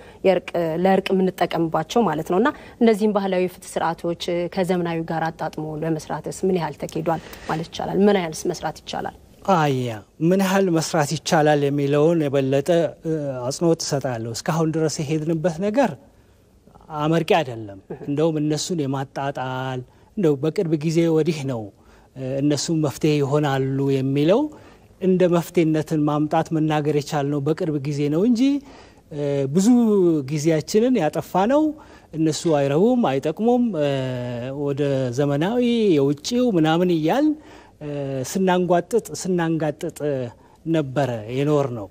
[SPEAKER 1] ለእርቅ የምንጠቀምባቸው ማለት ነው እና እነዚህም ባህላዊ ፍትህ ስርዓቶች ከዘመናዊ ጋር አጣጥሞ ለመስራትስ ምን ያህል ተኬዷል ማለት ይቻላል? ምን ያህልስ መስራት ይቻላል?
[SPEAKER 8] አያ ምን ያህል መስራት ይቻላል የሚለውን የበለጠ አጽንኦት እሰጣለሁ። እስካሁን ድረስ የሄድንበት ነገር አመርቂ አይደለም። እንደውም እነሱን የማጣጣል እንደው በቅርብ ጊዜ ወዲህ ነው እነሱ መፍትሄ ይሆናሉ የሚለው እንደ መፍትሄነትን ማምጣት መናገር የቻልነው በቅርብ ጊዜ ነው እንጂ ብዙ ጊዜያችንን ያጠፋ ነው። እነሱ አይረቡም፣ አይጠቅሙም፣ ወደ ዘመናዊ የውጭው ምናምን እያል ስናንጓጥጥ ስናንጋጥጥ ነበረ የኖር ነው።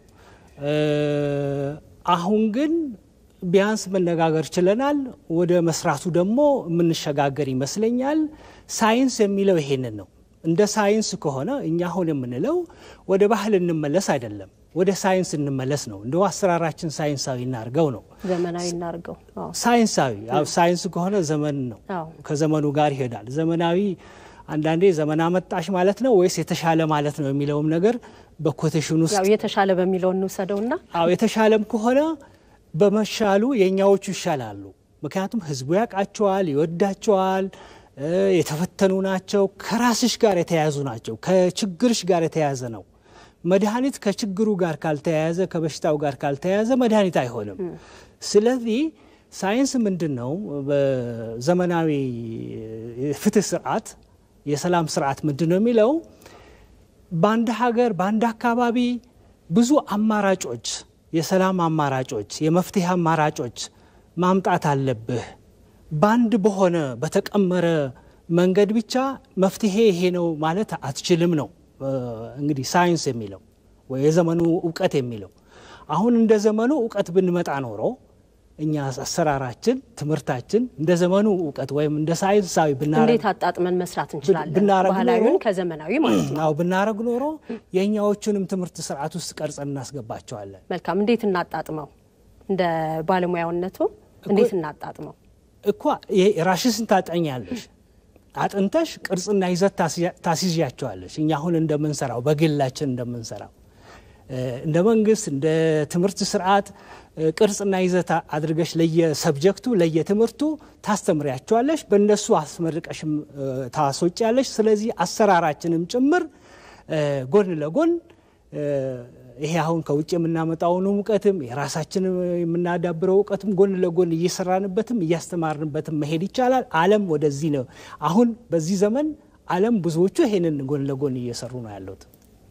[SPEAKER 8] አሁን ግን ቢያንስ መነጋገር ችለናል። ወደ መስራቱ ደግሞ የምንሸጋገር ይመስለኛል። ሳይንስ የሚለው ይሄንን ነው። እንደ ሳይንስ ከሆነ እኛ አሁን የምንለው ወደ ባህል እንመለስ አይደለም፣ ወደ ሳይንስ እንመለስ ነው። እንደ አሰራራችን ሳይንሳዊ እናርገው ነው፣
[SPEAKER 1] ዘመናዊ እናርገው።
[SPEAKER 8] ሳይንሳዊ ሳይንስ ከሆነ ዘመን ነው፣ ከዘመኑ ጋር ይሄዳል። ዘመናዊ አንዳንዴ ዘመን አመጣሽ ማለት ነው ወይስ የተሻለ ማለት ነው የሚለውም ነገር በኮቴሽን ውስጥ
[SPEAKER 1] የተሻለ በሚለው እንውሰደውና
[SPEAKER 8] የተሻለም ከሆነ በመሻሉ የእኛዎቹ ይሻላሉ። ምክንያቱም ህዝቡ ያውቃቸዋል፣ ይወዳቸዋል፣ የተፈተኑ ናቸው፣ ከራስሽ ጋር የተያያዙ ናቸው፣ ከችግርሽ ጋር የተያያዘ ነው። መድኃኒት ከችግሩ ጋር ካልተያያዘ፣ ከበሽታው ጋር ካልተያያዘ መድኃኒት አይሆንም። ስለዚህ ሳይንስ ምንድን ነው? በዘመናዊ ፍትህ ስርዓት፣ የሰላም ስርዓት ምንድን ነው የሚለው በአንድ ሀገር በአንድ አካባቢ ብዙ አማራጮች የሰላም አማራጮች፣ የመፍትሄ አማራጮች ማምጣት አለብህ። በአንድ በሆነ በተቀመረ መንገድ ብቻ መፍትሄ ይሄ ነው ማለት አትችልም ነው እንግዲህ ሳይንስ የሚለው ወይ የዘመኑ እውቀት የሚለው። አሁን እንደ ዘመኑ እውቀት ብንመጣ ኖሮ እኛ አሰራራችን፣ ትምህርታችን እንደ ዘመኑ እውቀት ወይም እንደ ሳይንሳዊ እንዴት
[SPEAKER 1] አጣጥመን መስራት እንችላለን፣ ባህላዊውን ከዘመናዊ ማለት
[SPEAKER 8] ነው ብናረግ ኖሮ የእኛዎቹንም ትምህርት ስርዓት ውስጥ ቀርጸን እናስገባቸዋለን።
[SPEAKER 1] መልካም። እንዴት እናጣጥመው? እንደ ባለሙያውነቱ እንዴት እናጣጥመው?
[SPEAKER 8] እኳ ራሽስን ታጠኛለሽ አጥንተሽ ቅርጽና ይዘት ታስይዣቸዋለሽ። እኛ አሁን እንደምንሰራው በግላችን እንደምንሰራው እንደ መንግስት እንደ ትምህርት ስርዓት ቅርጽና ይዘት አድርገሽ ለየሰብጀክቱ ለየትምህርቱ ታስተምሪያቸዋለሽ። በእነሱ አስመርቀሽም ያለሽ። ስለዚህ አሰራራችንም ጭምር ጎን ለጎን ይሄ አሁን ከውጭ የምናመጣውን እውቀትም የራሳችን የምናዳብረው እውቀትም ጎን ለጎን እየሰራንበትም እያስተማርንበትም መሄድ ይቻላል። ዓለም ወደዚህ ነው። አሁን በዚህ ዘመን ዓለም ብዙዎቹ ይሄንን ጎን ለጎን እየሰሩ ነው ያሉት።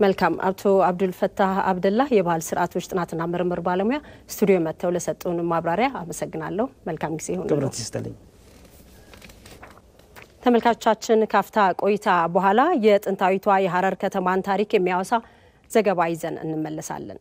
[SPEAKER 1] መልካም አቶ አብዱልፈታህ አብደላህ የባህል ስርዓቶች ጥናትና ምርምር ባለሙያ ስቱዲዮ መጥተው ለሰጡን ማብራሪያ አመሰግናለሁ። መልካም ጊዜ ይሁን። ክብረት ይስጥልኝ። ተመልካቾቻችን ካፍታ ቆይታ በኋላ የጥንታዊቷ የሀረር ከተማን ታሪክ የሚያወሳ ዘገባ ይዘን እንመለሳለን።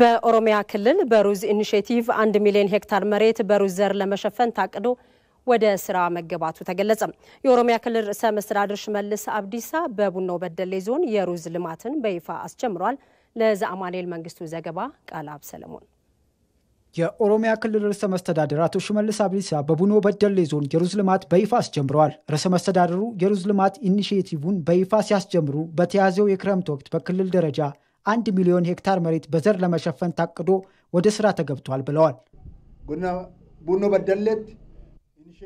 [SPEAKER 1] በኦሮሚያ ክልል በሩዝ ኢኒሽቲቭ አንድ ሚሊዮን ሄክታር መሬት በሩዝ ዘር ለመሸፈን ታቅዶ ወደ ስራ መገባቱ ተገለጸ። የኦሮሚያ ክልል ርዕሰ መስተዳድር ሽመልስ አብዲሳ በቡኖ በደሌ ዞን የሩዝ ልማትን በይፋ አስጀምሯል። ለዛአማኔል መንግስቱ ዘገባ ቃላብ ሰለሞን
[SPEAKER 9] የኦሮሚያ ክልል ርዕሰ መስተዳደር አቶ ሽመልስ አብዲሳ በቡኖ በደሌ ዞን የሩዝ ልማት በይፋ አስጀምረዋል። ርዕሰ መስተዳደሩ የሩዝ ልማት ኢኒሽቲቭን በይፋ ሲያስጀምሩ በተያዘው የክረምት ወቅት በክልል ደረጃ አንድ ሚሊዮን ሄክታር መሬት በዘር ለመሸፈን ታቅዶ ወደ ስራ ተገብቷል ብለዋል።
[SPEAKER 10] ቡኖ በደሌት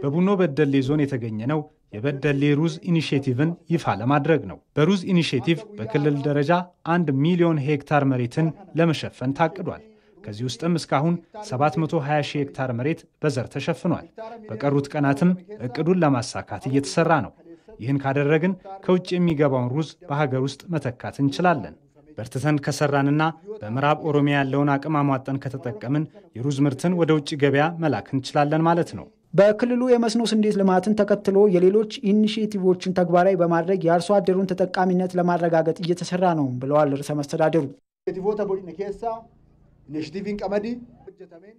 [SPEAKER 10] በቡኖ በደሌ ዞን የተገኘ ነው የበደሌ ሩዝ ኢኒሽቲቭን ይፋ ለማድረግ ነው። በሩዝ ኢኒሽቲቭ በክልል ደረጃ አንድ ሚሊዮን ሄክታር መሬትን ለመሸፈን ታቅዷል። ከዚህ ውስጥም እስካሁን 720 ሺህ ሄክታር መሬት በዘር ተሸፍኗል። በቀሩት ቀናትም እቅዱን ለማሳካት እየተሰራ ነው። ይህን ካደረግን ከውጭ የሚገባውን ሩዝ በሀገር ውስጥ መተካት እንችላለን። በርትተን ከሰራንና በምዕራብ ኦሮሚያ ያለውን አቅም አሟጠን ከተጠቀምን የሩዝ ምርትን ወደ ውጭ ገበያ
[SPEAKER 9] መላክ እንችላለን ማለት ነው። በክልሉ የመስኖ ስንዴት ልማትን ተከትሎ የሌሎች ኢኒሽቲቮችን ተግባራዊ በማድረግ የአርሶ አደሩን ተጠቃሚነት ለማረጋገጥ እየተሰራ ነው ብለዋል ርዕሰ መስተዳደሩ።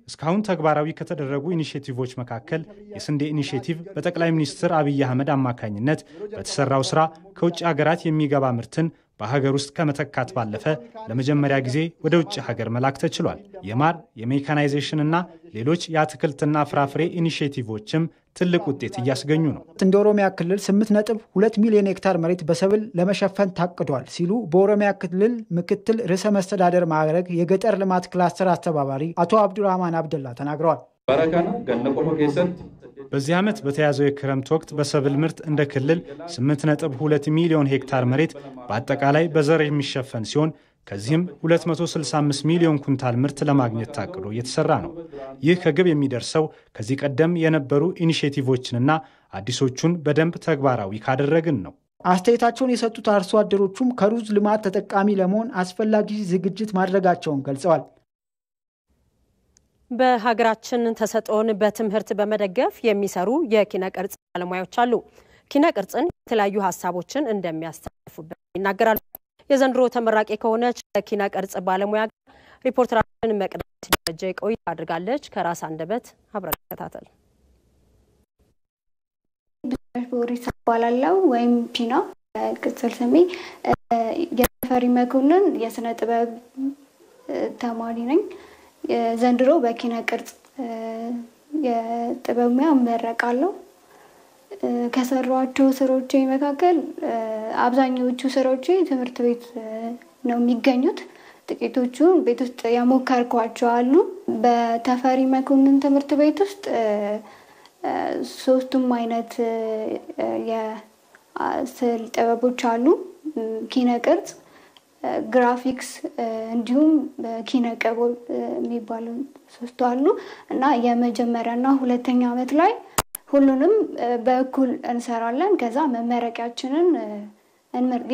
[SPEAKER 10] እስካሁን ተግባራዊ ከተደረጉ ኢኒሽቲቮች መካከል የስንዴ ኢኒሽቲቭ በጠቅላይ ሚኒስትር አብይ አህመድ አማካኝነት በተሰራው ስራ ከውጭ ሀገራት የሚገባ ምርትን በሀገር ውስጥ ከመተካት ባለፈ ለመጀመሪያ ጊዜ ወደ ውጭ ሀገር መላክ ተችሏል። የማር እና ሌሎች የአትክልትና ፍራፍሬ ኢኒሽቲቮችም ትልቅ ውጤት እያስገኙ ነው።
[SPEAKER 9] እንደ ኦሮሚያ ክልል 8.2 ሚሊዮን ሄክታር መሬት በሰብል ለመሸፈን ታቅዷል ሲሉ በኦሮሚያ ክልል ምክትል ርዕሰ መስተዳደር ማዕረግ የገጠር ልማት ክላስተር አስተባባሪ አቶ አብዱራህማን አብደላ ተናግረዋል።
[SPEAKER 10] በዚህ ዓመት በተያዘው የክረምት ወቅት በሰብል ምርት እንደ ክልል 8.2 ሚሊዮን ሄክታር መሬት በአጠቃላይ በዘር የሚሸፈን ሲሆን ከዚህም 265 ሚሊዮን ኩንታል ምርት ለማግኘት ታቅዶ እየተሰራ ነው። ይህ ከግብ የሚደርሰው ከዚህ ቀደም የነበሩ ኢኒሽቲቮችንና አዲሶቹን በደንብ ተግባራዊ
[SPEAKER 9] ካደረግን ነው። አስተያየታቸውን የሰጡት አርሶ አደሮቹም ከሩዝ ልማት ተጠቃሚ ለመሆን አስፈላጊ ዝግጅት ማድረጋቸውን ገልጸዋል።
[SPEAKER 1] በሀገራችን ተሰጥኦን በትምህርት በመደገፍ የሚሰሩ የኪነ ቅርጽ ባለሙያዎች አሉ። ኪነ ቅርጽን የተለያዩ ሀሳቦችን እንደሚያስተላልፉበት ይናገራሉ። የዘንድሮ ተመራቂ ከሆነች ከኪነ ቅርጽ ባለሙያ ጋር ሪፖርተራችን መቅደስ ደረጀ ቆይታ አድርጋለች። ከራስ አንደበት አብረን እንከታተል።
[SPEAKER 11] ቦሪስ እባላለሁ ወይም ፒና ቅጽል ስሜ። የተፈሪ መኮንን የስነ ጥበብ ተማሪ ነኝ። ዘንድሮ በኪነ ቅርጽ የጥበብ ሙያ እመረቃለሁ። ከሰሯቸው ስሮች መካከል አብዛኛዎቹ ስሮች ትምህርት ቤት ነው የሚገኙት። ጥቂቶቹ ቤት ውስጥ ያሞከርኳቸው አሉ። በተፈሪ መኮንን ትምህርት ቤት ውስጥ ሶስቱም አይነት የስዕል ጥበቦች አሉ። ኪነ ቅርጽ ግራፊክስ እንዲሁም ኪነ ቀቦ የሚባሉ ሶስቱ አሉ እና የመጀመሪያና ሁለተኛ አመት ላይ ሁሉንም በእኩል እንሰራለን። ከዛ መመረቂያችንን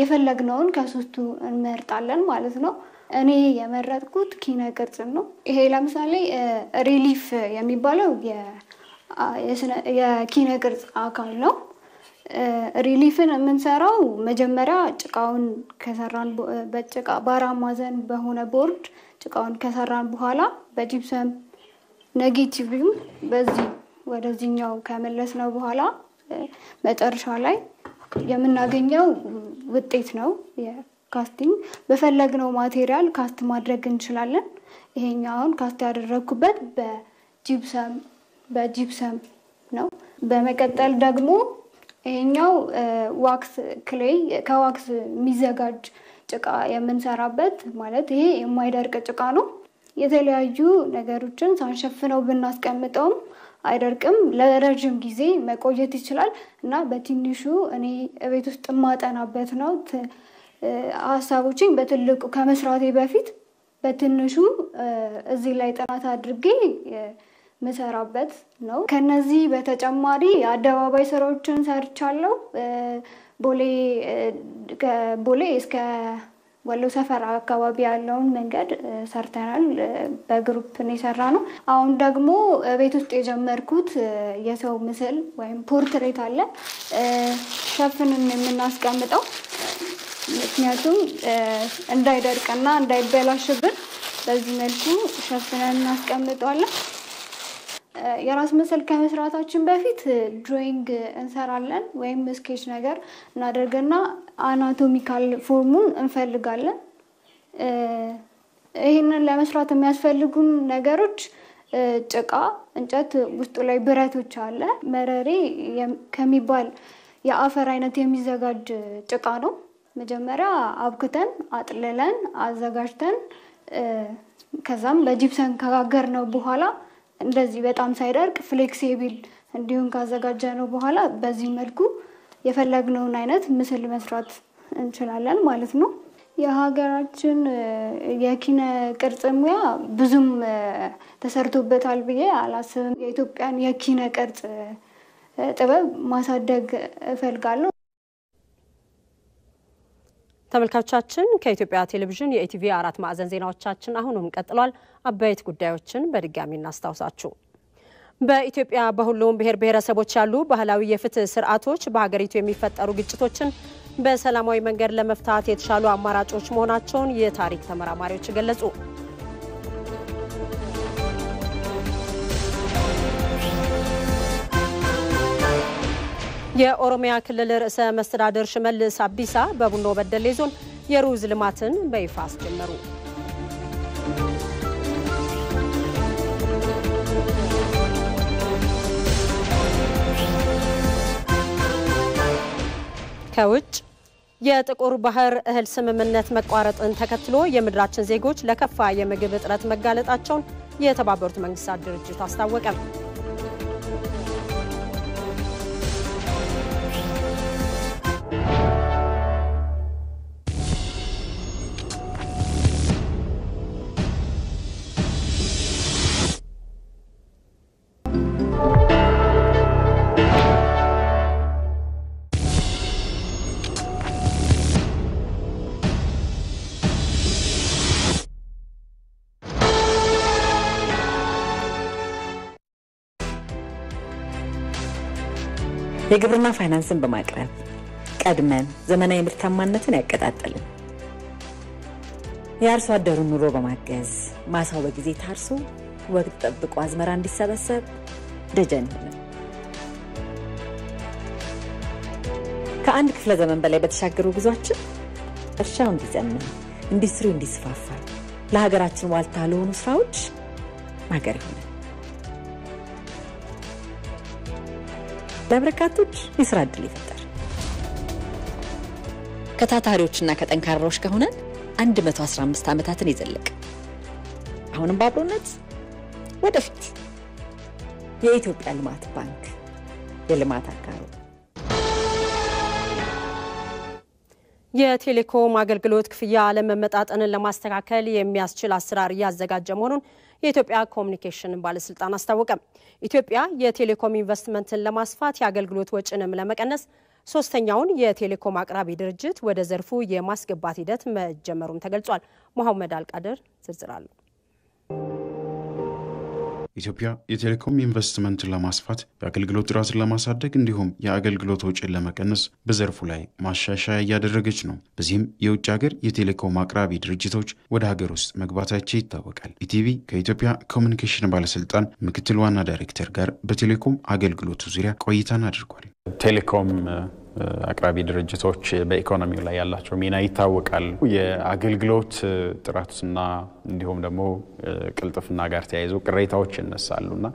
[SPEAKER 11] የፈለግነውን ከሶስቱ እንመርጣለን ማለት ነው። እኔ የመረጥኩት ኪነ ቅርጽን ነው። ይሄ ለምሳሌ ሪሊፍ የሚባለው የኪነ ቅርጽ አካል ነው። ሪሊፍን የምንሰራው መጀመሪያ ጭቃውን ከሰራን በጭቃ በአራት ማዕዘን በሆነ ቦርድ ጭቃውን ከሰራን በኋላ በጂፕሰም ኔጌቲቭም በዚህ ወደዚህኛው ከመለስ ነው በኋላ መጨረሻ ላይ የምናገኘው ውጤት ነው። ካስቲንግ በፈለግነው ማቴሪያል ካስት ማድረግ እንችላለን። ይሄኛው አሁን ካስት ያደረግኩበት በጂፕሰም በጂፕሰም ነው። በመቀጠል ደግሞ ይሄኛው ዋክስ ክሌይ ከዋክስ የሚዘጋጅ ጭቃ የምንሰራበት ማለት ይሄ የማይደርቅ ጭቃ ነው። የተለያዩ ነገሮችን ሳንሸፍነው ብናስቀምጠውም አይደርቅም። ለረዥም ጊዜ መቆየት ይችላል እና በትንሹ እኔ እቤት ውስጥ የማጠናበት ነው። ሀሳቦችን በትልቁ ከመስራቴ በፊት በትንሹ እዚህ ላይ ጥናት አድርጌ ምሰራበት ነው። ከነዚህ በተጨማሪ የአደባባይ ስራዎችን ሰርቻለሁ። ቦሌ እስከ ወሎ ሰፈር አካባቢ ያለውን መንገድ ሰርተናል። በግሩፕ ነው የሰራ ነው። አሁን ደግሞ ቤት ውስጥ የጀመርኩት የሰው ምስል ወይም ፖርትሬት አለ ሸፍንን የምናስቀምጠው ምክንያቱም እንዳይደርቅና እንዳይበላሽብን በዚህ መልኩ ሸፍነን እናስቀምጠዋለን። የራስ ምስል ከመስራታችን በፊት ድሮይንግ እንሰራለን ወይም ስኬች ነገር እናደርግና አናቶሚካል ፎርሙን እንፈልጋለን። ይህንን ለመስራት የሚያስፈልጉን ነገሮች ጭቃ፣ እንጨት፣ ውስጡ ላይ ብረቶች አለ። መረሬ ከሚባል የአፈር አይነት የሚዘጋጅ ጭቃ ነው። መጀመሪያ አብክተን አጥልለን አዘጋጅተን ከዛም በጂፕሰን ከጋገር ነው በኋላ እንደዚህ በጣም ሳይደርቅ ፍሌክሲብል እንዲሁም ካዘጋጀ ነው በኋላ በዚህ መልኩ የፈለግነውን አይነት ምስል መስራት እንችላለን ማለት ነው። የሀገራችን የኪነ ቅርጽ ሙያ ብዙም ተሰርቶበታል ብዬ አላስብም። የኢትዮጵያን የኪነ ቅርጽ ጥበብ ማሳደግ እፈልጋለሁ።
[SPEAKER 1] ተመልካቾቻችን ከኢትዮጵያ ቴሌቪዥን የኢቲቪ አራት ማዕዘን ዜናዎቻችን አሁንም ቀጥሏል። አበይት ጉዳዮችን በድጋሚ እናስታውሳችሁ። በኢትዮጵያ በሁሉም ብሔር ብሔረሰቦች ያሉ ባህላዊ የፍትህ ስርዓቶች በሀገሪቱ የሚፈጠሩ ግጭቶችን በሰላማዊ መንገድ ለመፍታት የተሻሉ አማራጮች መሆናቸውን የታሪክ ተመራማሪዎች ገለጹ። የኦሮሚያ ክልል ርዕሰ መስተዳደር ሽመልስ አብዲሳ በቡኖ በደሌ ዞን የሩዝ ልማትን በይፋ አስጀመሩ። ከውጭ የጥቁር ባህር እህል ስምምነት መቋረጥን ተከትሎ የምድራችን ዜጎች ለከፋ የምግብ እጥረት መጋለጣቸውን የተባበሩት መንግስታት ድርጅት አስታወቀ።
[SPEAKER 6] የግብርና ፋይናንስን በማቅረብ
[SPEAKER 1] ቀድመን ዘመናዊ ምርታማነትን ያቀጣጠልን፣ የአርሶ አደሩን ኑሮ በማገዝ ማሳው በጊዜ ታርሶ ወቅት ጠብቆ አዝመራ እንዲሰበሰብ ደጀን ከአንድ ክፍለ ዘመን በላይ በተሻገሩ ጉዟችን እርሻው እንዲዘምን፣ እንዲስሩ እንዲስፋፋ፣ ለሀገራችን ዋልታ ለሆኑ ስራዎች ማገር ይሆናል። ለበርካቶች የስራ እድል ይፈጠር። ከታታሪዎችና ከጠንካራዎች ከሆነ 115 ዓመታትን
[SPEAKER 4] ይዘልቅ። አሁንም በአብሮነት ወደፊት የኢትዮጵያ ልማት ባንክ የልማት አጋሩ
[SPEAKER 1] የቴሌኮም አገልግሎት ክፍያ አለመመጣጠንን ለማስተካከል የሚያስችል አሰራር እያዘጋጀ መሆኑን የኢትዮጵያ ኮሚኒኬሽን ባለስልጣን አስታወቀም። ኢትዮጵያ የቴሌኮም ኢንቨስትመንትን ለማስፋት የአገልግሎት ወጪንም ለመቀነስ ሶስተኛውን የቴሌኮም አቅራቢ ድርጅት ወደ ዘርፉ የማስገባት ሂደት መጀመሩም ተገልጿል። መሐመድ አልቃድር ዝርዝር አለው።
[SPEAKER 12] ኢትዮጵያ የቴሌኮም ኢንቨስትመንትን ለማስፋት የአገልግሎት ጥራትን ለማሳደግ እንዲሁም የአገልግሎት ወጪን ለመቀነስ በዘርፉ ላይ ማሻሻያ እያደረገች ነው። በዚህም የውጭ ሀገር የቴሌኮም አቅራቢ ድርጅቶች ወደ ሀገር ውስጥ መግባታቸው ይታወቃል። ኢቲቪ ከኢትዮጵያ ኮሚኒኬሽን ባለስልጣን ምክትል ዋና ዳይሬክተር ጋር በቴሌኮም አገልግሎቱ ዙሪያ ቆይታን አድርጓል። ቴሌኮም አቅራቢ ድርጅቶች በኢኮኖሚው ላይ ያላቸው ሚና ይታወቃል። የአገልግሎት ጥራትና እንዲሁም ደግሞ ቅልጥፍና ጋር ተያይዞ ቅሬታዎች ይነሳሉና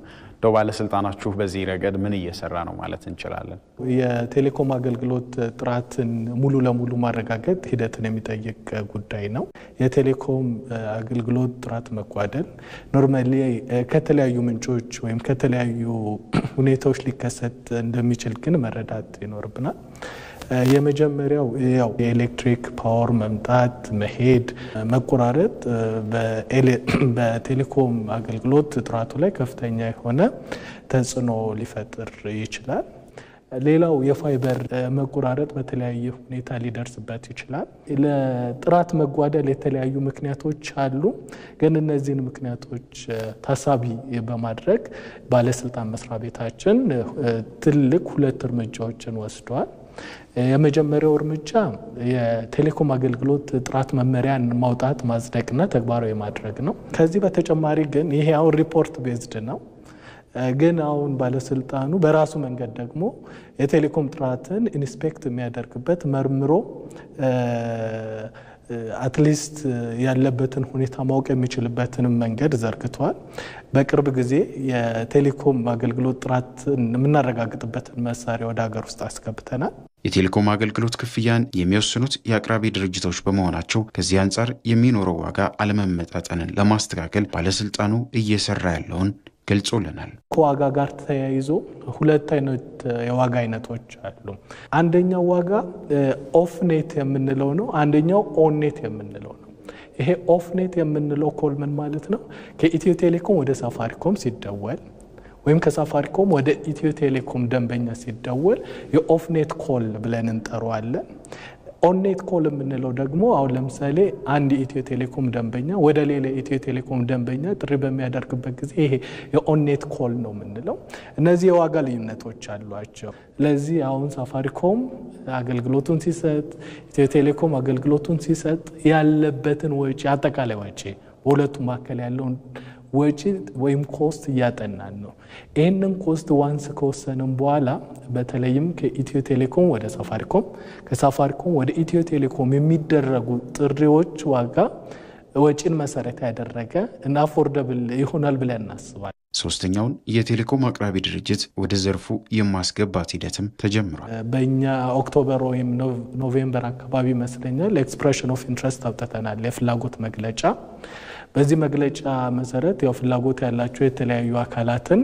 [SPEAKER 12] እንደው ባለስልጣናችሁ በዚህ ረገድ ምን እየሰራ ነው ማለት እንችላለን?
[SPEAKER 13] የቴሌኮም አገልግሎት ጥራትን ሙሉ ለሙሉ ማረጋገጥ ሂደትን የሚጠይቅ ጉዳይ ነው። የቴሌኮም አገልግሎት ጥራት መጓደል ኖርማሊ ከተለያዩ ምንጮች ወይም ከተለያዩ ሁኔታዎች ሊከሰት እንደሚችል ግን መረዳት ይኖርብናል። የመጀመሪያው ያው የኤሌክትሪክ ፓወር መምጣት፣ መሄድ፣ መቆራረጥ [clears throat] በቴሌኮም አገልግሎት ጥራቱ ላይ ከፍተኛ የሆነ ተጽዕኖ ሊፈጥር ይችላል። ሌላው የፋይበር መቆራረጥ በተለያየ ሁኔታ ሊደርስበት ይችላል። ለጥራት መጓደል የተለያዩ ምክንያቶች አሉ። ግን እነዚህን ምክንያቶች ታሳቢ በማድረግ ባለስልጣን መስሪያ ቤታችን ትልቅ ሁለት እርምጃዎችን ወስደዋል። የመጀመሪያው እርምጃ የቴሌኮም አገልግሎት ጥራት መመሪያን ማውጣት ማጽደቅና ተግባራዊ ማድረግ ነው። ከዚህ በተጨማሪ ግን ይሄ አሁን ሪፖርት ቤዝድ ነው። ግን አሁን ባለስልጣኑ በራሱ መንገድ ደግሞ የቴሌኮም ጥራትን ኢንስፔክት የሚያደርግበት መርምሮ አትሊስት ያለበትን ሁኔታ ማወቅ የሚችልበትንም መንገድ ዘርግቷል። በቅርብ ጊዜ የቴሌኮም አገልግሎት ጥራት የምናረጋግጥበትን መሳሪያ ወደ ሀገር ውስጥ አስገብተናል።
[SPEAKER 12] የቴሌኮም አገልግሎት ክፍያን የሚወስኑት የአቅራቢ ድርጅቶች በመሆናቸው ከዚህ አንጻር የሚኖረው ዋጋ አለመመጣጠንን ለማስተካከል ባለስልጣኑ እየሰራ ያለውን ገልጾልናል።
[SPEAKER 13] ከዋጋ ጋር ተያይዞ ሁለት አይነት የዋጋ አይነቶች አሉ። አንደኛው ዋጋ ኦፍኔት የምንለው ነው። አንደኛው ኦንኔት የምንለው ነው። ይሄ ኦፍኔት የምንለው ኮል ምን ማለት ነው? ከኢትዮ ቴሌኮም ወደ ሳፋሪኮም ሲደወል ወይም ከሳፋሪኮም ወደ ኢትዮ ቴሌኮም ደንበኛ ሲደወል የኦፍኔት ኮል ብለን እንጠራዋለን። ኦንኔት ኮል የምንለው ደግሞ አሁን ለምሳሌ አንድ የኢትዮ ቴሌኮም ደንበኛ ወደ ሌላ ኢትዮ ቴሌኮም ደንበኛ ጥሪ በሚያደርግበት ጊዜ ይሄ የኦንኔት ኮል ነው የምንለው። እነዚህ የዋጋ ልዩነቶች አሏቸው። ስለዚህ አሁን ሳፋሪኮም አገልግሎቱን ሲሰጥ፣ ኢትዮ ቴሌኮም አገልግሎቱን ሲሰጥ ያለበትን ወጪ አጠቃላይ ወጪ በሁለቱም መካከል ያለውን ወጪ ወይም ኮስት እያጠናን ነው። ይህንን ኮስት ዋንስ ከወሰንም በኋላ በተለይም ከኢትዮ ቴሌኮም ወደ ሳፋሪኮም፣ ከሳፋሪኮም ወደ ኢትዮ ቴሌኮም የሚደረጉ ጥሪዎች ዋጋ ወጪን መሰረት ያደረገ እና አፎርደብል ይሆናል ብለን እናስባለን።
[SPEAKER 12] ሶስተኛውን የቴሌኮም አቅራቢ ድርጅት ወደ ዘርፉ የማስገባት ሂደትም ተጀምሯል።
[SPEAKER 13] በእኛ ኦክቶበር ወይም ኖቬምበር አካባቢ ይመስለኛል ኤክስፕሬሽን ኦፍ ኢንትረስት አውጥተናል፣ የፍላጎት መግለጫ በዚህ መግለጫ መሰረት ያው ፍላጎት ያላቸው የተለያዩ አካላትን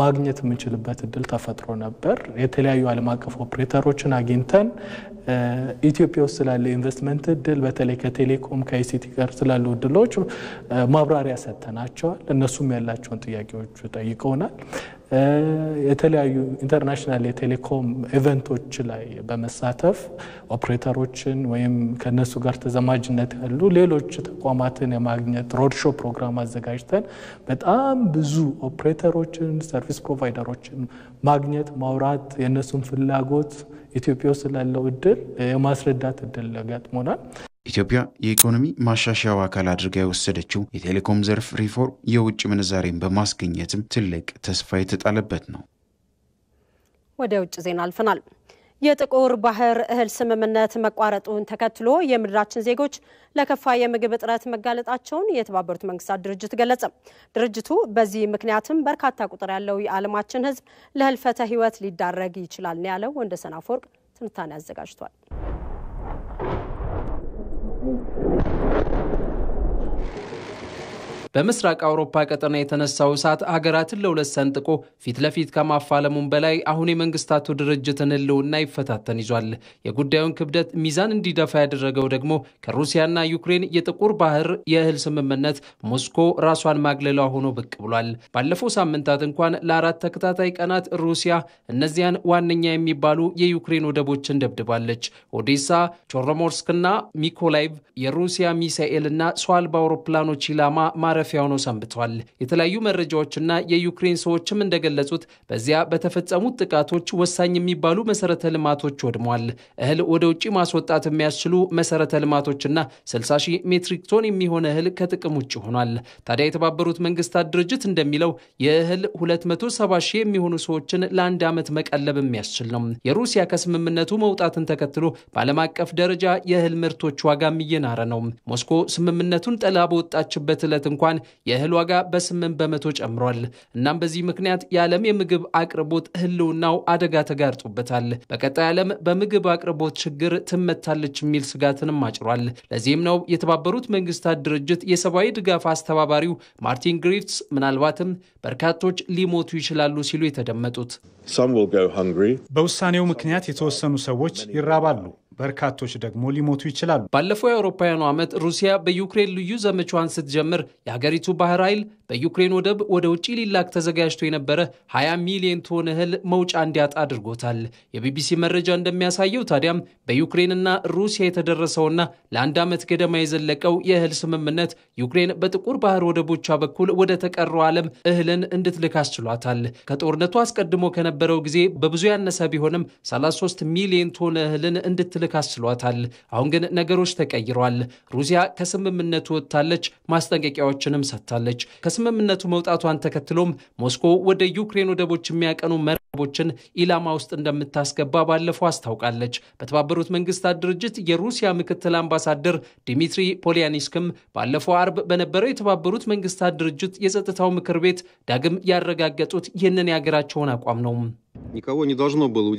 [SPEAKER 13] ማግኘት የምንችልበት እድል ተፈጥሮ ነበር። የተለያዩ ዓለም አቀፍ ኦፕሬተሮችን አግኝተን ኢትዮጵያ ውስጥ ስላለ ኢንቨስትመንት እድል በተለይ ከቴሌኮም ከአይሲቲ ጋር ስላሉ እድሎች ማብራሪያ ሰጥተናቸዋል። እነሱም ያላቸውን ጥያቄዎች ጠይቀውናል። የተለያዩ ኢንተርናሽናል የቴሌኮም ኢቨንቶች ላይ በመሳተፍ ኦፕሬተሮችን ወይም ከነሱ ጋር ተዘማጅነት ያሉ ሌሎች ተቋማትን የማግኘት ሮድሾ ፕሮግራም አዘጋጅተን በጣም ብዙ ኦፕሬተሮችን፣ ሰርቪስ ፕሮቫይደሮችን ማግኘት፣ ማውራት የእነሱን ፍላጎት ኢትዮጵያ ውስጥ ላለው እድል የማስረዳት እድል ገጥሞናል።
[SPEAKER 12] ኢትዮጵያ የኢኮኖሚ ማሻሻያው አካል አድርጋ የወሰደችው የቴሌኮም ዘርፍ ሪፎርም የውጭ ምንዛሬን በማስገኘትም ትልቅ ተስፋ የተጣለበት ነው።
[SPEAKER 1] ወደ ውጭ ዜና አልፈናል። የጥቁር ባህር እህል ስምምነት መቋረጡን ተከትሎ የምድራችን ዜጎች ለከፋ የምግብ እጥረት መጋለጣቸውን የተባበሩት መንግስታት ድርጅት ገለጸ። ድርጅቱ በዚህ ምክንያትም በርካታ ቁጥር ያለው የዓለማችን ሕዝብ ለህልፈተ ህይወት ሊዳረግ ይችላል ነው ያለው። ወንደሰን አፈወርቅ ትንታኔ አዘጋጅቷል።
[SPEAKER 14] Amém. በምስራቅ አውሮፓ ቀጠና የተነሳው እሳት አገራትን ለሁለት ሰንጥቆ ፊት ለፊት ከማፋለሙም በላይ አሁን የመንግስታቱ ድርጅትን ህልውና ይፈታተን ይዟል። የጉዳዩን ክብደት ሚዛን እንዲደፋ ያደረገው ደግሞ ከሩሲያና ዩክሬን የጥቁር ባህር የእህል ስምምነት ሞስኮ ራሷን ማግለሏ ሆኖ ብቅ ብሏል። ባለፈው ሳምንታት እንኳን ለአራት ተከታታይ ቀናት ሩሲያ እነዚያን ዋነኛ የሚባሉ የዩክሬን ወደቦችን ደብድባለች። ኦዴሳ፣ ቾሮሞርስክና ሚኮላይቭ የሩሲያ ሚሳኤልና ሰው አልባ አውሮፕላኖች ኢላማ ማረ ማረፊያ ሆኖ ሰንብቷል። የተለያዩ መረጃዎችና የዩክሬን ሰዎችም እንደገለጹት በዚያ በተፈጸሙት ጥቃቶች ወሳኝ የሚባሉ መሰረተ ልማቶች ወድመዋል። እህል ወደ ውጭ ማስወጣት የሚያስችሉ መሰረተ ልማቶችና 60 ሺህ ሜትሪክ ቶን የሚሆነ እህል ከጥቅም ውጭ ሆኗል። ታዲያ የተባበሩት መንግስታት ድርጅት እንደሚለው የእህል 270 ሺህ የሚሆኑ ሰዎችን ለአንድ ዓመት መቀለብ የሚያስችል ነው። የሩሲያ ከስምምነቱ መውጣትን ተከትሎ በዓለም አቀፍ ደረጃ የእህል ምርቶች ዋጋም እየናረ ነው። ሞስኮ ስምምነቱን ጠላ በወጣችበት ዕለት እንኳን እንኳን የእህል ዋጋ በስምንት በመቶ ጨምሯል። እናም በዚህ ምክንያት የዓለም የምግብ አቅርቦት ህልውናው አደጋ ተጋርጦበታል። በቀጣይ ዓለም በምግብ አቅርቦት ችግር ትመታለች የሚል ስጋትንም አጭሯል። ለዚህም ነው የተባበሩት መንግስታት ድርጅት የሰብአዊ ድጋፍ አስተባባሪው ማርቲን ግሪፍትስ ምናልባትም በርካቶች ሊሞቱ ይችላሉ ሲሉ የተደመጡት በውሳኔው ምክንያት የተወሰኑ ሰዎች
[SPEAKER 10] ይራባሉ በርካቶች ደግሞ ሊሞቱ ይችላሉ።
[SPEAKER 14] ባለፈው የአውሮፓውያኑ ዓመት ሩሲያ በዩክሬን ልዩ ዘመቻዋን ስትጀምር የሀገሪቱ ባህር ኃይል በዩክሬን ወደብ ወደ ውጭ ሊላክ ተዘጋጅቶ የነበረ 20 ሚሊዮን ቶን እህል መውጫ እንዲያጣ አድርጎታል። የቢቢሲ መረጃ እንደሚያሳየው ታዲያም በዩክሬንና ሩሲያ የተደረሰውና ለአንድ ዓመት ገደማ የዘለቀው የእህል ስምምነት ዩክሬን በጥቁር ባህር ወደቦቿ በኩል ወደ ተቀረው ዓለም እህልን እንድትልክ አስችሏታል። ከጦርነቱ አስቀድሞ ከነበረው ጊዜ በብዙ ያነሰ ቢሆንም 33 ሚሊዮን ቶን እህልን እንድትል መውሰድ አስችሏታል። አሁን ግን ነገሮች ተቀይረዋል። ሩሲያ ከስምምነቱ ወጥታለች፣ ማስጠንቀቂያዎችንም ሰጥታለች። ከስምምነቱ መውጣቷን ተከትሎም ሞስኮ ወደ ዩክሬን ወደቦች የሚያቀኑ ቦችን ኢላማ ውስጥ እንደምታስገባ ባለፈው አስታውቃለች። በተባበሩት መንግስታት ድርጅት የሩሲያ ምክትል አምባሳደር ዲሚትሪ ፖሊያኒስክም ባለፈው አርብ በነበረው የተባበሩት መንግስታት ድርጅት የጸጥታው ምክር ቤት ዳግም ያረጋገጡት ይህንን የሀገራቸውን አቋም ነው።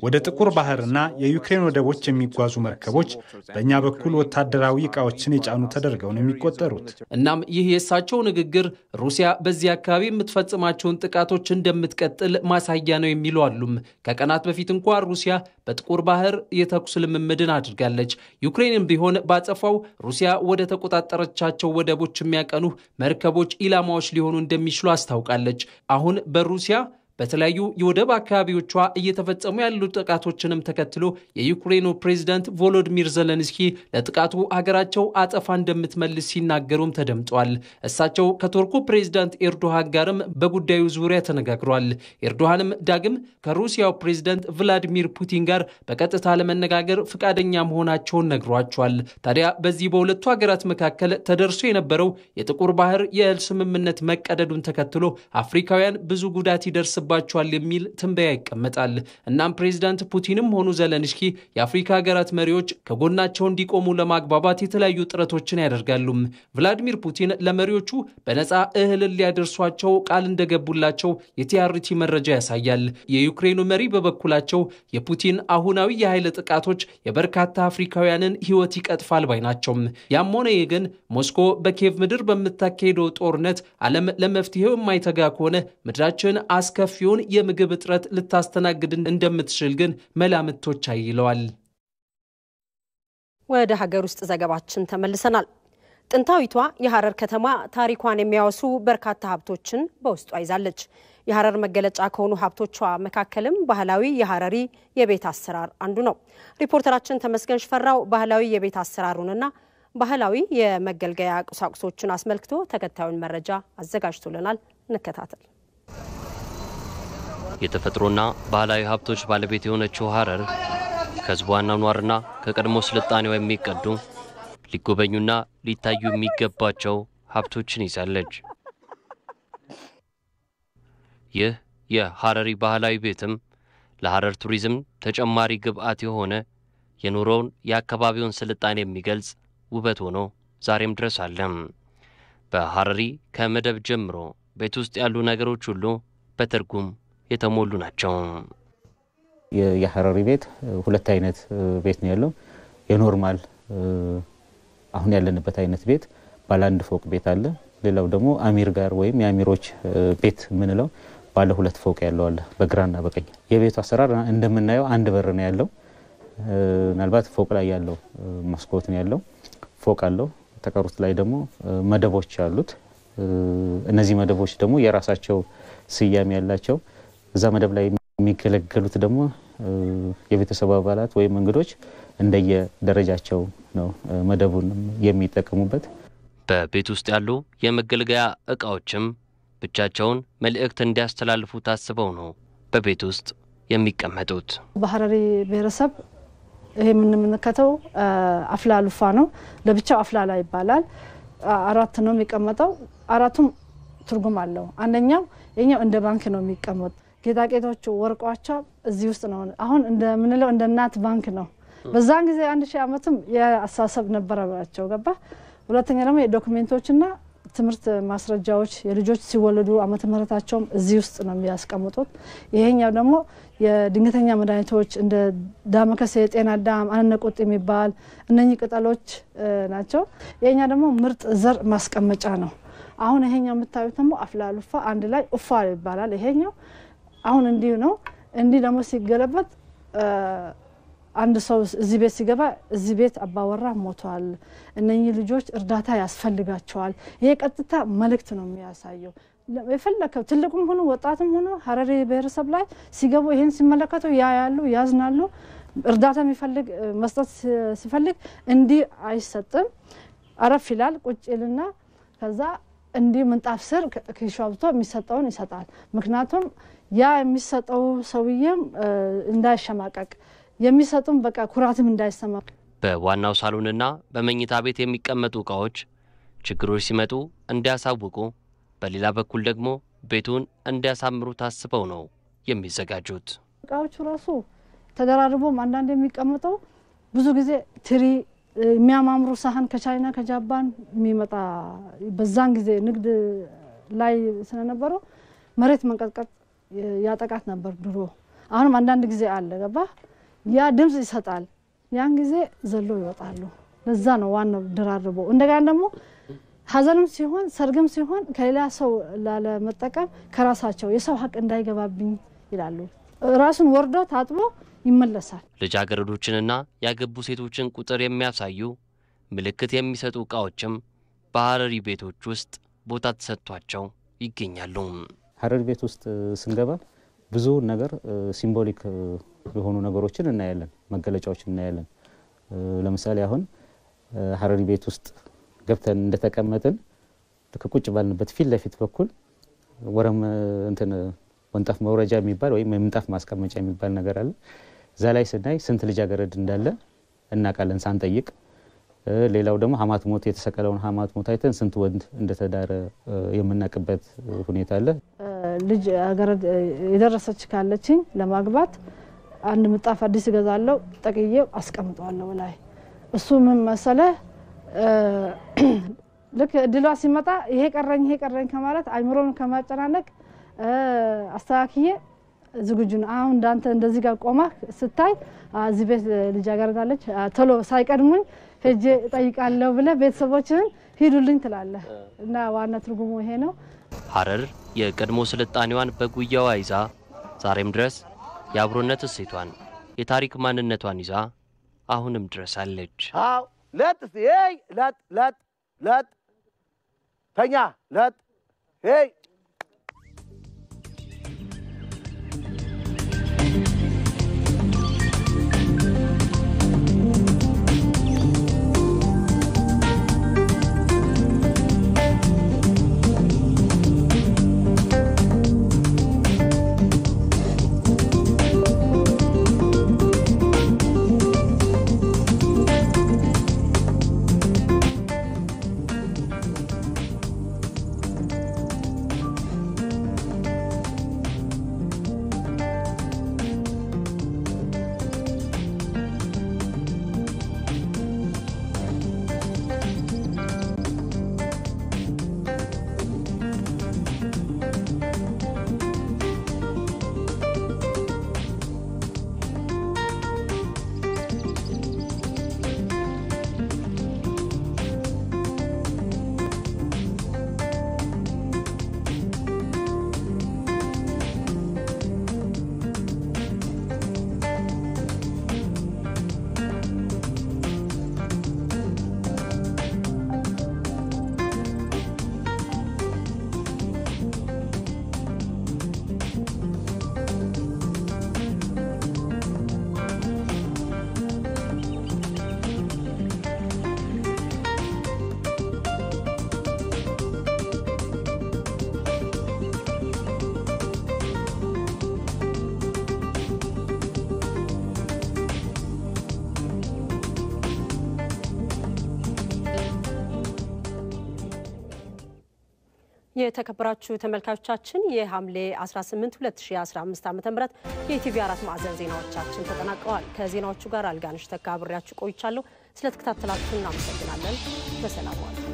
[SPEAKER 10] ወደ ጥቁር ባህርና የዩክሬን ወደቦች የሚጓዙ መርከቦች በእኛ በኩል ወታደራዊ እቃዎችን የጫኑ ተደርገው ነው የሚቆጠሩት።
[SPEAKER 14] እናም ይህ የእሳቸው ንግግር ሩሲያ በዚህ አካባቢ የምትፈጽማቸውን ጥቃቶች እንደምትቀጥል ማሳያ ነው የሚሉ አሉም። ከቀናት በፊት እንኳ ሩሲያ በጥቁር ባህር የተኩስ ልምምድን አድርጋለች። ዩክሬንም ቢሆን ባጸፋው ሩሲያ ወደ ተቆጣጠረቻቸው ወደቦች የሚያቀኑ መርከቦች ኢላማዎች ሊሆኑ እንደሚችሉ አስታውቃለች። አሁን በሩሲያ በተለያዩ የወደብ አካባቢዎቿ እየተፈጸሙ ያሉ ጥቃቶችንም ተከትሎ የዩክሬኑ ፕሬዝዳንት ቮሎዲሚር ዘለንስኪ ለጥቃቱ ሀገራቸው አጸፋ እንደምትመልስ ሲናገሩም ተደምጧል። እሳቸው ከቱርኩ ፕሬዝዳንት ኤርዶሃን ጋርም በጉዳዩ ዙሪያ ተነጋግሯል። ኤርዶሃንም ዳግም ከሩሲያው ፕሬዝዳንት ቭላዲሚር ፑቲን ጋር በቀጥታ ለመነጋገር ፈቃደኛ መሆናቸውን ነግሯቸዋል። ታዲያ በዚህ በሁለቱ ሀገራት መካከል ተደርሶ የነበረው የጥቁር ባህር የእህል ስምምነት መቀደዱን ተከትሎ አፍሪካውያን ብዙ ጉዳት ይደርስ ይደርስባቸዋል የሚል ትንበያ ይቀመጣል። እናም ፕሬዚዳንት ፑቲንም ሆኑ ዘለንስኪ የአፍሪካ ሀገራት መሪዎች ከጎናቸው እንዲቆሙ ለማግባባት የተለያዩ ጥረቶችን ያደርጋሉ። ቭላዲሚር ፑቲን ለመሪዎቹ በነፃ እህል ሊያደርሷቸው ቃል እንደገቡላቸው የቲአርቲ መረጃ ያሳያል። የዩክሬኑ መሪ በበኩላቸው የፑቲን አሁናዊ የኃይል ጥቃቶች የበርካታ አፍሪካውያንን ሕይወት ይቀጥፋል ባይ ናቸው። ያም ሆነ ይህ ግን ሞስኮ በኬቭ ምድር በምታካሄደው ጦርነት ዓለም ለመፍትሄው የማይተጋ ከሆነ ምድራችን አስከፊ ሰፊውን የምግብ እጥረት ልታስተናግድ እንደምትችል ግን መላምቶች አይለዋል።
[SPEAKER 1] ወደ ሀገር ውስጥ ዘገባችን ተመልሰናል። ጥንታዊቷ የሐረር ከተማ ታሪኳን የሚያወሱ በርካታ ሀብቶችን በውስጧ ይዛለች። የሐረር መገለጫ ከሆኑ ሀብቶቿ መካከልም ባህላዊ የሐረሪ የቤት አሰራር አንዱ ነው። ሪፖርተራችን ተመስገን ሽፈራው ባህላዊ የቤት አሰራሩንና ባህላዊ የመገልገያ ቁሳቁሶችን አስመልክቶ ተከታዩን መረጃ አዘጋጅቶልናል። እንከታተል።
[SPEAKER 15] የተፈጥሮና ባህላዊ ሀብቶች ባለቤት የሆነችው ሀረር ከህዝቧ ኗርና ከቀድሞ ስልጣኔዋ የሚቀዱ ሊጎበኙና ሊታዩ የሚገባቸው ሀብቶችን ይዛለች። ይህ የሀረሪ ባህላዊ ቤትም ለሀረር ቱሪዝም ተጨማሪ ግብዓት የሆነ የኑሮውን የአካባቢውን ስልጣኔ የሚገልጽ ውበት ሆኖ ዛሬም ድረስ አለም። በሀረሪ ከመደብ ጀምሮ ቤት ውስጥ ያሉ ነገሮች ሁሉ በትርጉም የተሞሉ ናቸው።
[SPEAKER 16] የሐረሪ ቤት ሁለት አይነት ቤት ነው ያለው። የኖርማል አሁን ያለንበት አይነት ቤት ባለ አንድ ፎቅ ቤት አለ። ሌላው ደግሞ አሚር ጋር ወይም የአሚሮች ቤት የምንለው ባለ ሁለት ፎቅ ያለው አለ፣ በግራና በቀኝ። የቤቱ አሰራር እንደምናየው አንድ በር ነው ያለው። ምናልባት ፎቅ ላይ ያለው መስኮት ነው ያለው፣ ፎቅ አለው። ተቀሩት ላይ ደግሞ መደቦች አሉት። እነዚህ መደቦች ደግሞ የራሳቸው ስያሜ ያላቸው እዛ መደብ ላይ የሚገለገሉት ደግሞ የቤተሰቡ አባላት ወይም እንግዶች እንደየደረጃቸው ነው መደቡን የሚጠቀሙበት።
[SPEAKER 15] በቤት ውስጥ ያሉ የመገልገያ እቃዎችም ብቻቸውን መልእክት እንዲያስተላልፉ ታስበው ነው በቤት ውስጥ የሚቀመጡት።
[SPEAKER 17] በሀረሪ ብሔረሰብ ይህ የምንመለከተው አፍላ ሉፋ ነው። ለብቻው አፍላላ ይባላል። አራት ነው የሚቀመጠው። አራቱም ትርጉም አለው። አንደኛው የኛው እንደ ባንክ ነው የሚቀመጡ ጌጣጌጦቹ ወርቋቸው እዚህ ውስጥ ነው። አሁን እንደምንለው እንደ እናት ባንክ ነው። በዛን ጊዜ አንድ ሺህ ዓመትም የአስተሳሰብ ባቸው ገባ። ሁለተኛ ደግሞ የዶክሜንቶችና ትምህርት ማስረጃዎች የልጆች ሲወለዱ ዓመተ ምሕረታቸውም እዚህ ውስጥ ነው የሚያስቀምጡት። ይሄኛው ደግሞ የድንገተኛ መድኃኒቶች እንደ ዳመከሴ፣ ጤና ዳም፣ አነነቁጥ የሚባል እነኚህ ቅጠሎች ናቸው። ይሄኛ ደግሞ ምርጥ ዘር ማስቀመጫ ነው። አሁን ይሄኛው የምታዩት ደግሞ አፍላልፋ አንድ ላይ ኡፋ ይባላል። ይሄኛው አሁን እንዲህ ነው። እንዲህ ደግሞ ሲገለበጥ አንድ ሰው እዚህ ቤት ሲገባ እዚህ ቤት አባወራ ሞቷል፣ እነኚህ ልጆች እርዳታ ያስፈልጋቸዋል። ይሄ ቀጥታ መልእክት ነው የሚያሳየው። የፈለከው ትልቁም ሆኖ ወጣትም ሆኖ ሀረሪ ብሔረሰብ ላይ ሲገቡ ይህን ሲመለከቱ ያ ያሉ ያዝናሉ። እርዳታ የሚፈልግ መስጠት ሲፈልግ እንዲህ አይሰጥም። አረፍ ይላል ቁጭ ይልና ከዛ እንዲህ ምንጣፍ ስር ኪሻብቶ የሚሰጠውን ይሰጣል። ምክንያቱም ያ የሚሰጠው ሰውዬም እንዳይሸማቀቅ የሚሰጡም በቃ ኩራትም እንዳይሰማ
[SPEAKER 15] በዋናው ሳሎንና በመኝታ ቤት የሚቀመጡ እቃዎች ችግሮች ሲመጡ እንዲያሳውቁ፣ በሌላ በኩል ደግሞ ቤቱን እንዲያሳምሩ ታስበው ነው የሚዘጋጁት።
[SPEAKER 17] እቃዎቹ ራሱ ተደራርቦም አንዳንድ የሚቀመጠው ብዙ ጊዜ ትሪ የሚያማምሩ ሳህን ከቻይና ከጃፓን የሚመጣ በዛን ጊዜ ንግድ ላይ ስለነበረው መሬት መንቀጥቀጥ ያጠቃት ነበር ድሮ። አሁንም አንዳንድ ጊዜ አለ ገባ ያ ድምፅ ይሰጣል። ያን ጊዜ ዘሎ ይወጣሉ። ለዛ ነው ዋናው ድራርቦ። እንደገና ደግሞ ሀዘንም ሲሆን ሰርግም ሲሆን ከሌላ ሰው ላለመጠቀም ከራሳቸው የሰው ሀቅ እንዳይገባብኝ ይላሉ። ራሱን ወርዶ ታጥቦ ይመለሳል።
[SPEAKER 15] ልጃገረዶችንና ያገቡ ሴቶችን ቁጥር የሚያሳዩ ምልክት የሚሰጡ እቃዎችም በሀረሪ ቤቶች ውስጥ ቦታ ተሰጥቷቸው ይገኛሉ።
[SPEAKER 16] ሀረር ቤት ውስጥ ስንገባ ብዙ ነገር ሲምቦሊክ የሆኑ ነገሮችን እናያለን፣ መገለጫዎችን እናያለን። ለምሳሌ አሁን ሀረሪ ቤት ውስጥ ገብተን እንደተቀመጥን ልክ ቁጭ ባልንበት ፊት ለፊት በኩል ወረም እንትን ወንጣፍ መውረጃ የሚባል ወይም የምንጣፍ ማስቀመጫ የሚባል ነገር አለ። እዛ ላይ ስናይ ስንት ልጃገረድ እንዳለ እናውቃለን ሳንጠይቅ ሌላው ደግሞ ሀማት ሞት የተሰቀለውን ሀማት ሞት አይተን ስንት ወንድ እንደተዳረ የምናውቅበት ሁኔታ አለ።
[SPEAKER 17] ልጅ አገረድ የደረሰች ካለችኝ ለማግባት አንድ ምጣፍ አዲስ እገዛለሁ፣ ጠቅዬው አስቀምጠዋለሁ ላይ እሱ ምን መሰለ ልክ እድሏ ሲመጣ ይሄ ቀረኝ ይሄ ቀረኝ ከማለት አይምሮን ከማጨናነቅ አስተካክዬ ዝግጁ ነው። አሁን እንዳንተ እንደዚህ ጋር ቆማ ስታይ እዚህ ቤት ልጅ አገረዳለች ቶሎ ሳይቀድሙኝ ሄጄ እጠይቃለሁ ብለህ ቤተሰቦችን ሂዱልኝ ትላለህ እና ዋና ትርጉሙ ይሄ ነው።
[SPEAKER 15] ሀረር የቀድሞ ስልጣኔዋን በጉያዋ ይዛ ዛሬም ድረስ የአብሮነት እሴቷን የታሪክ ማንነቷን ይዛ አሁንም ድረስ አለች። አዎ ለጥ ለጥ ለጥ ለጥ
[SPEAKER 3] ተኛ ለጥ
[SPEAKER 1] የተከበራችሁ ተመልካቾቻችን የሐምሌ 18 2015 ዓ ም የኢቲቪ አራት ማዕዘን ዜናዎቻችን ተጠናቀዋል። ከዜናዎቹ ጋር አልጋንሽ ተካ ቆይቻለሁ። ስለተከታተላችሁ እናመሰግናለን። በሰላም ዋሉ።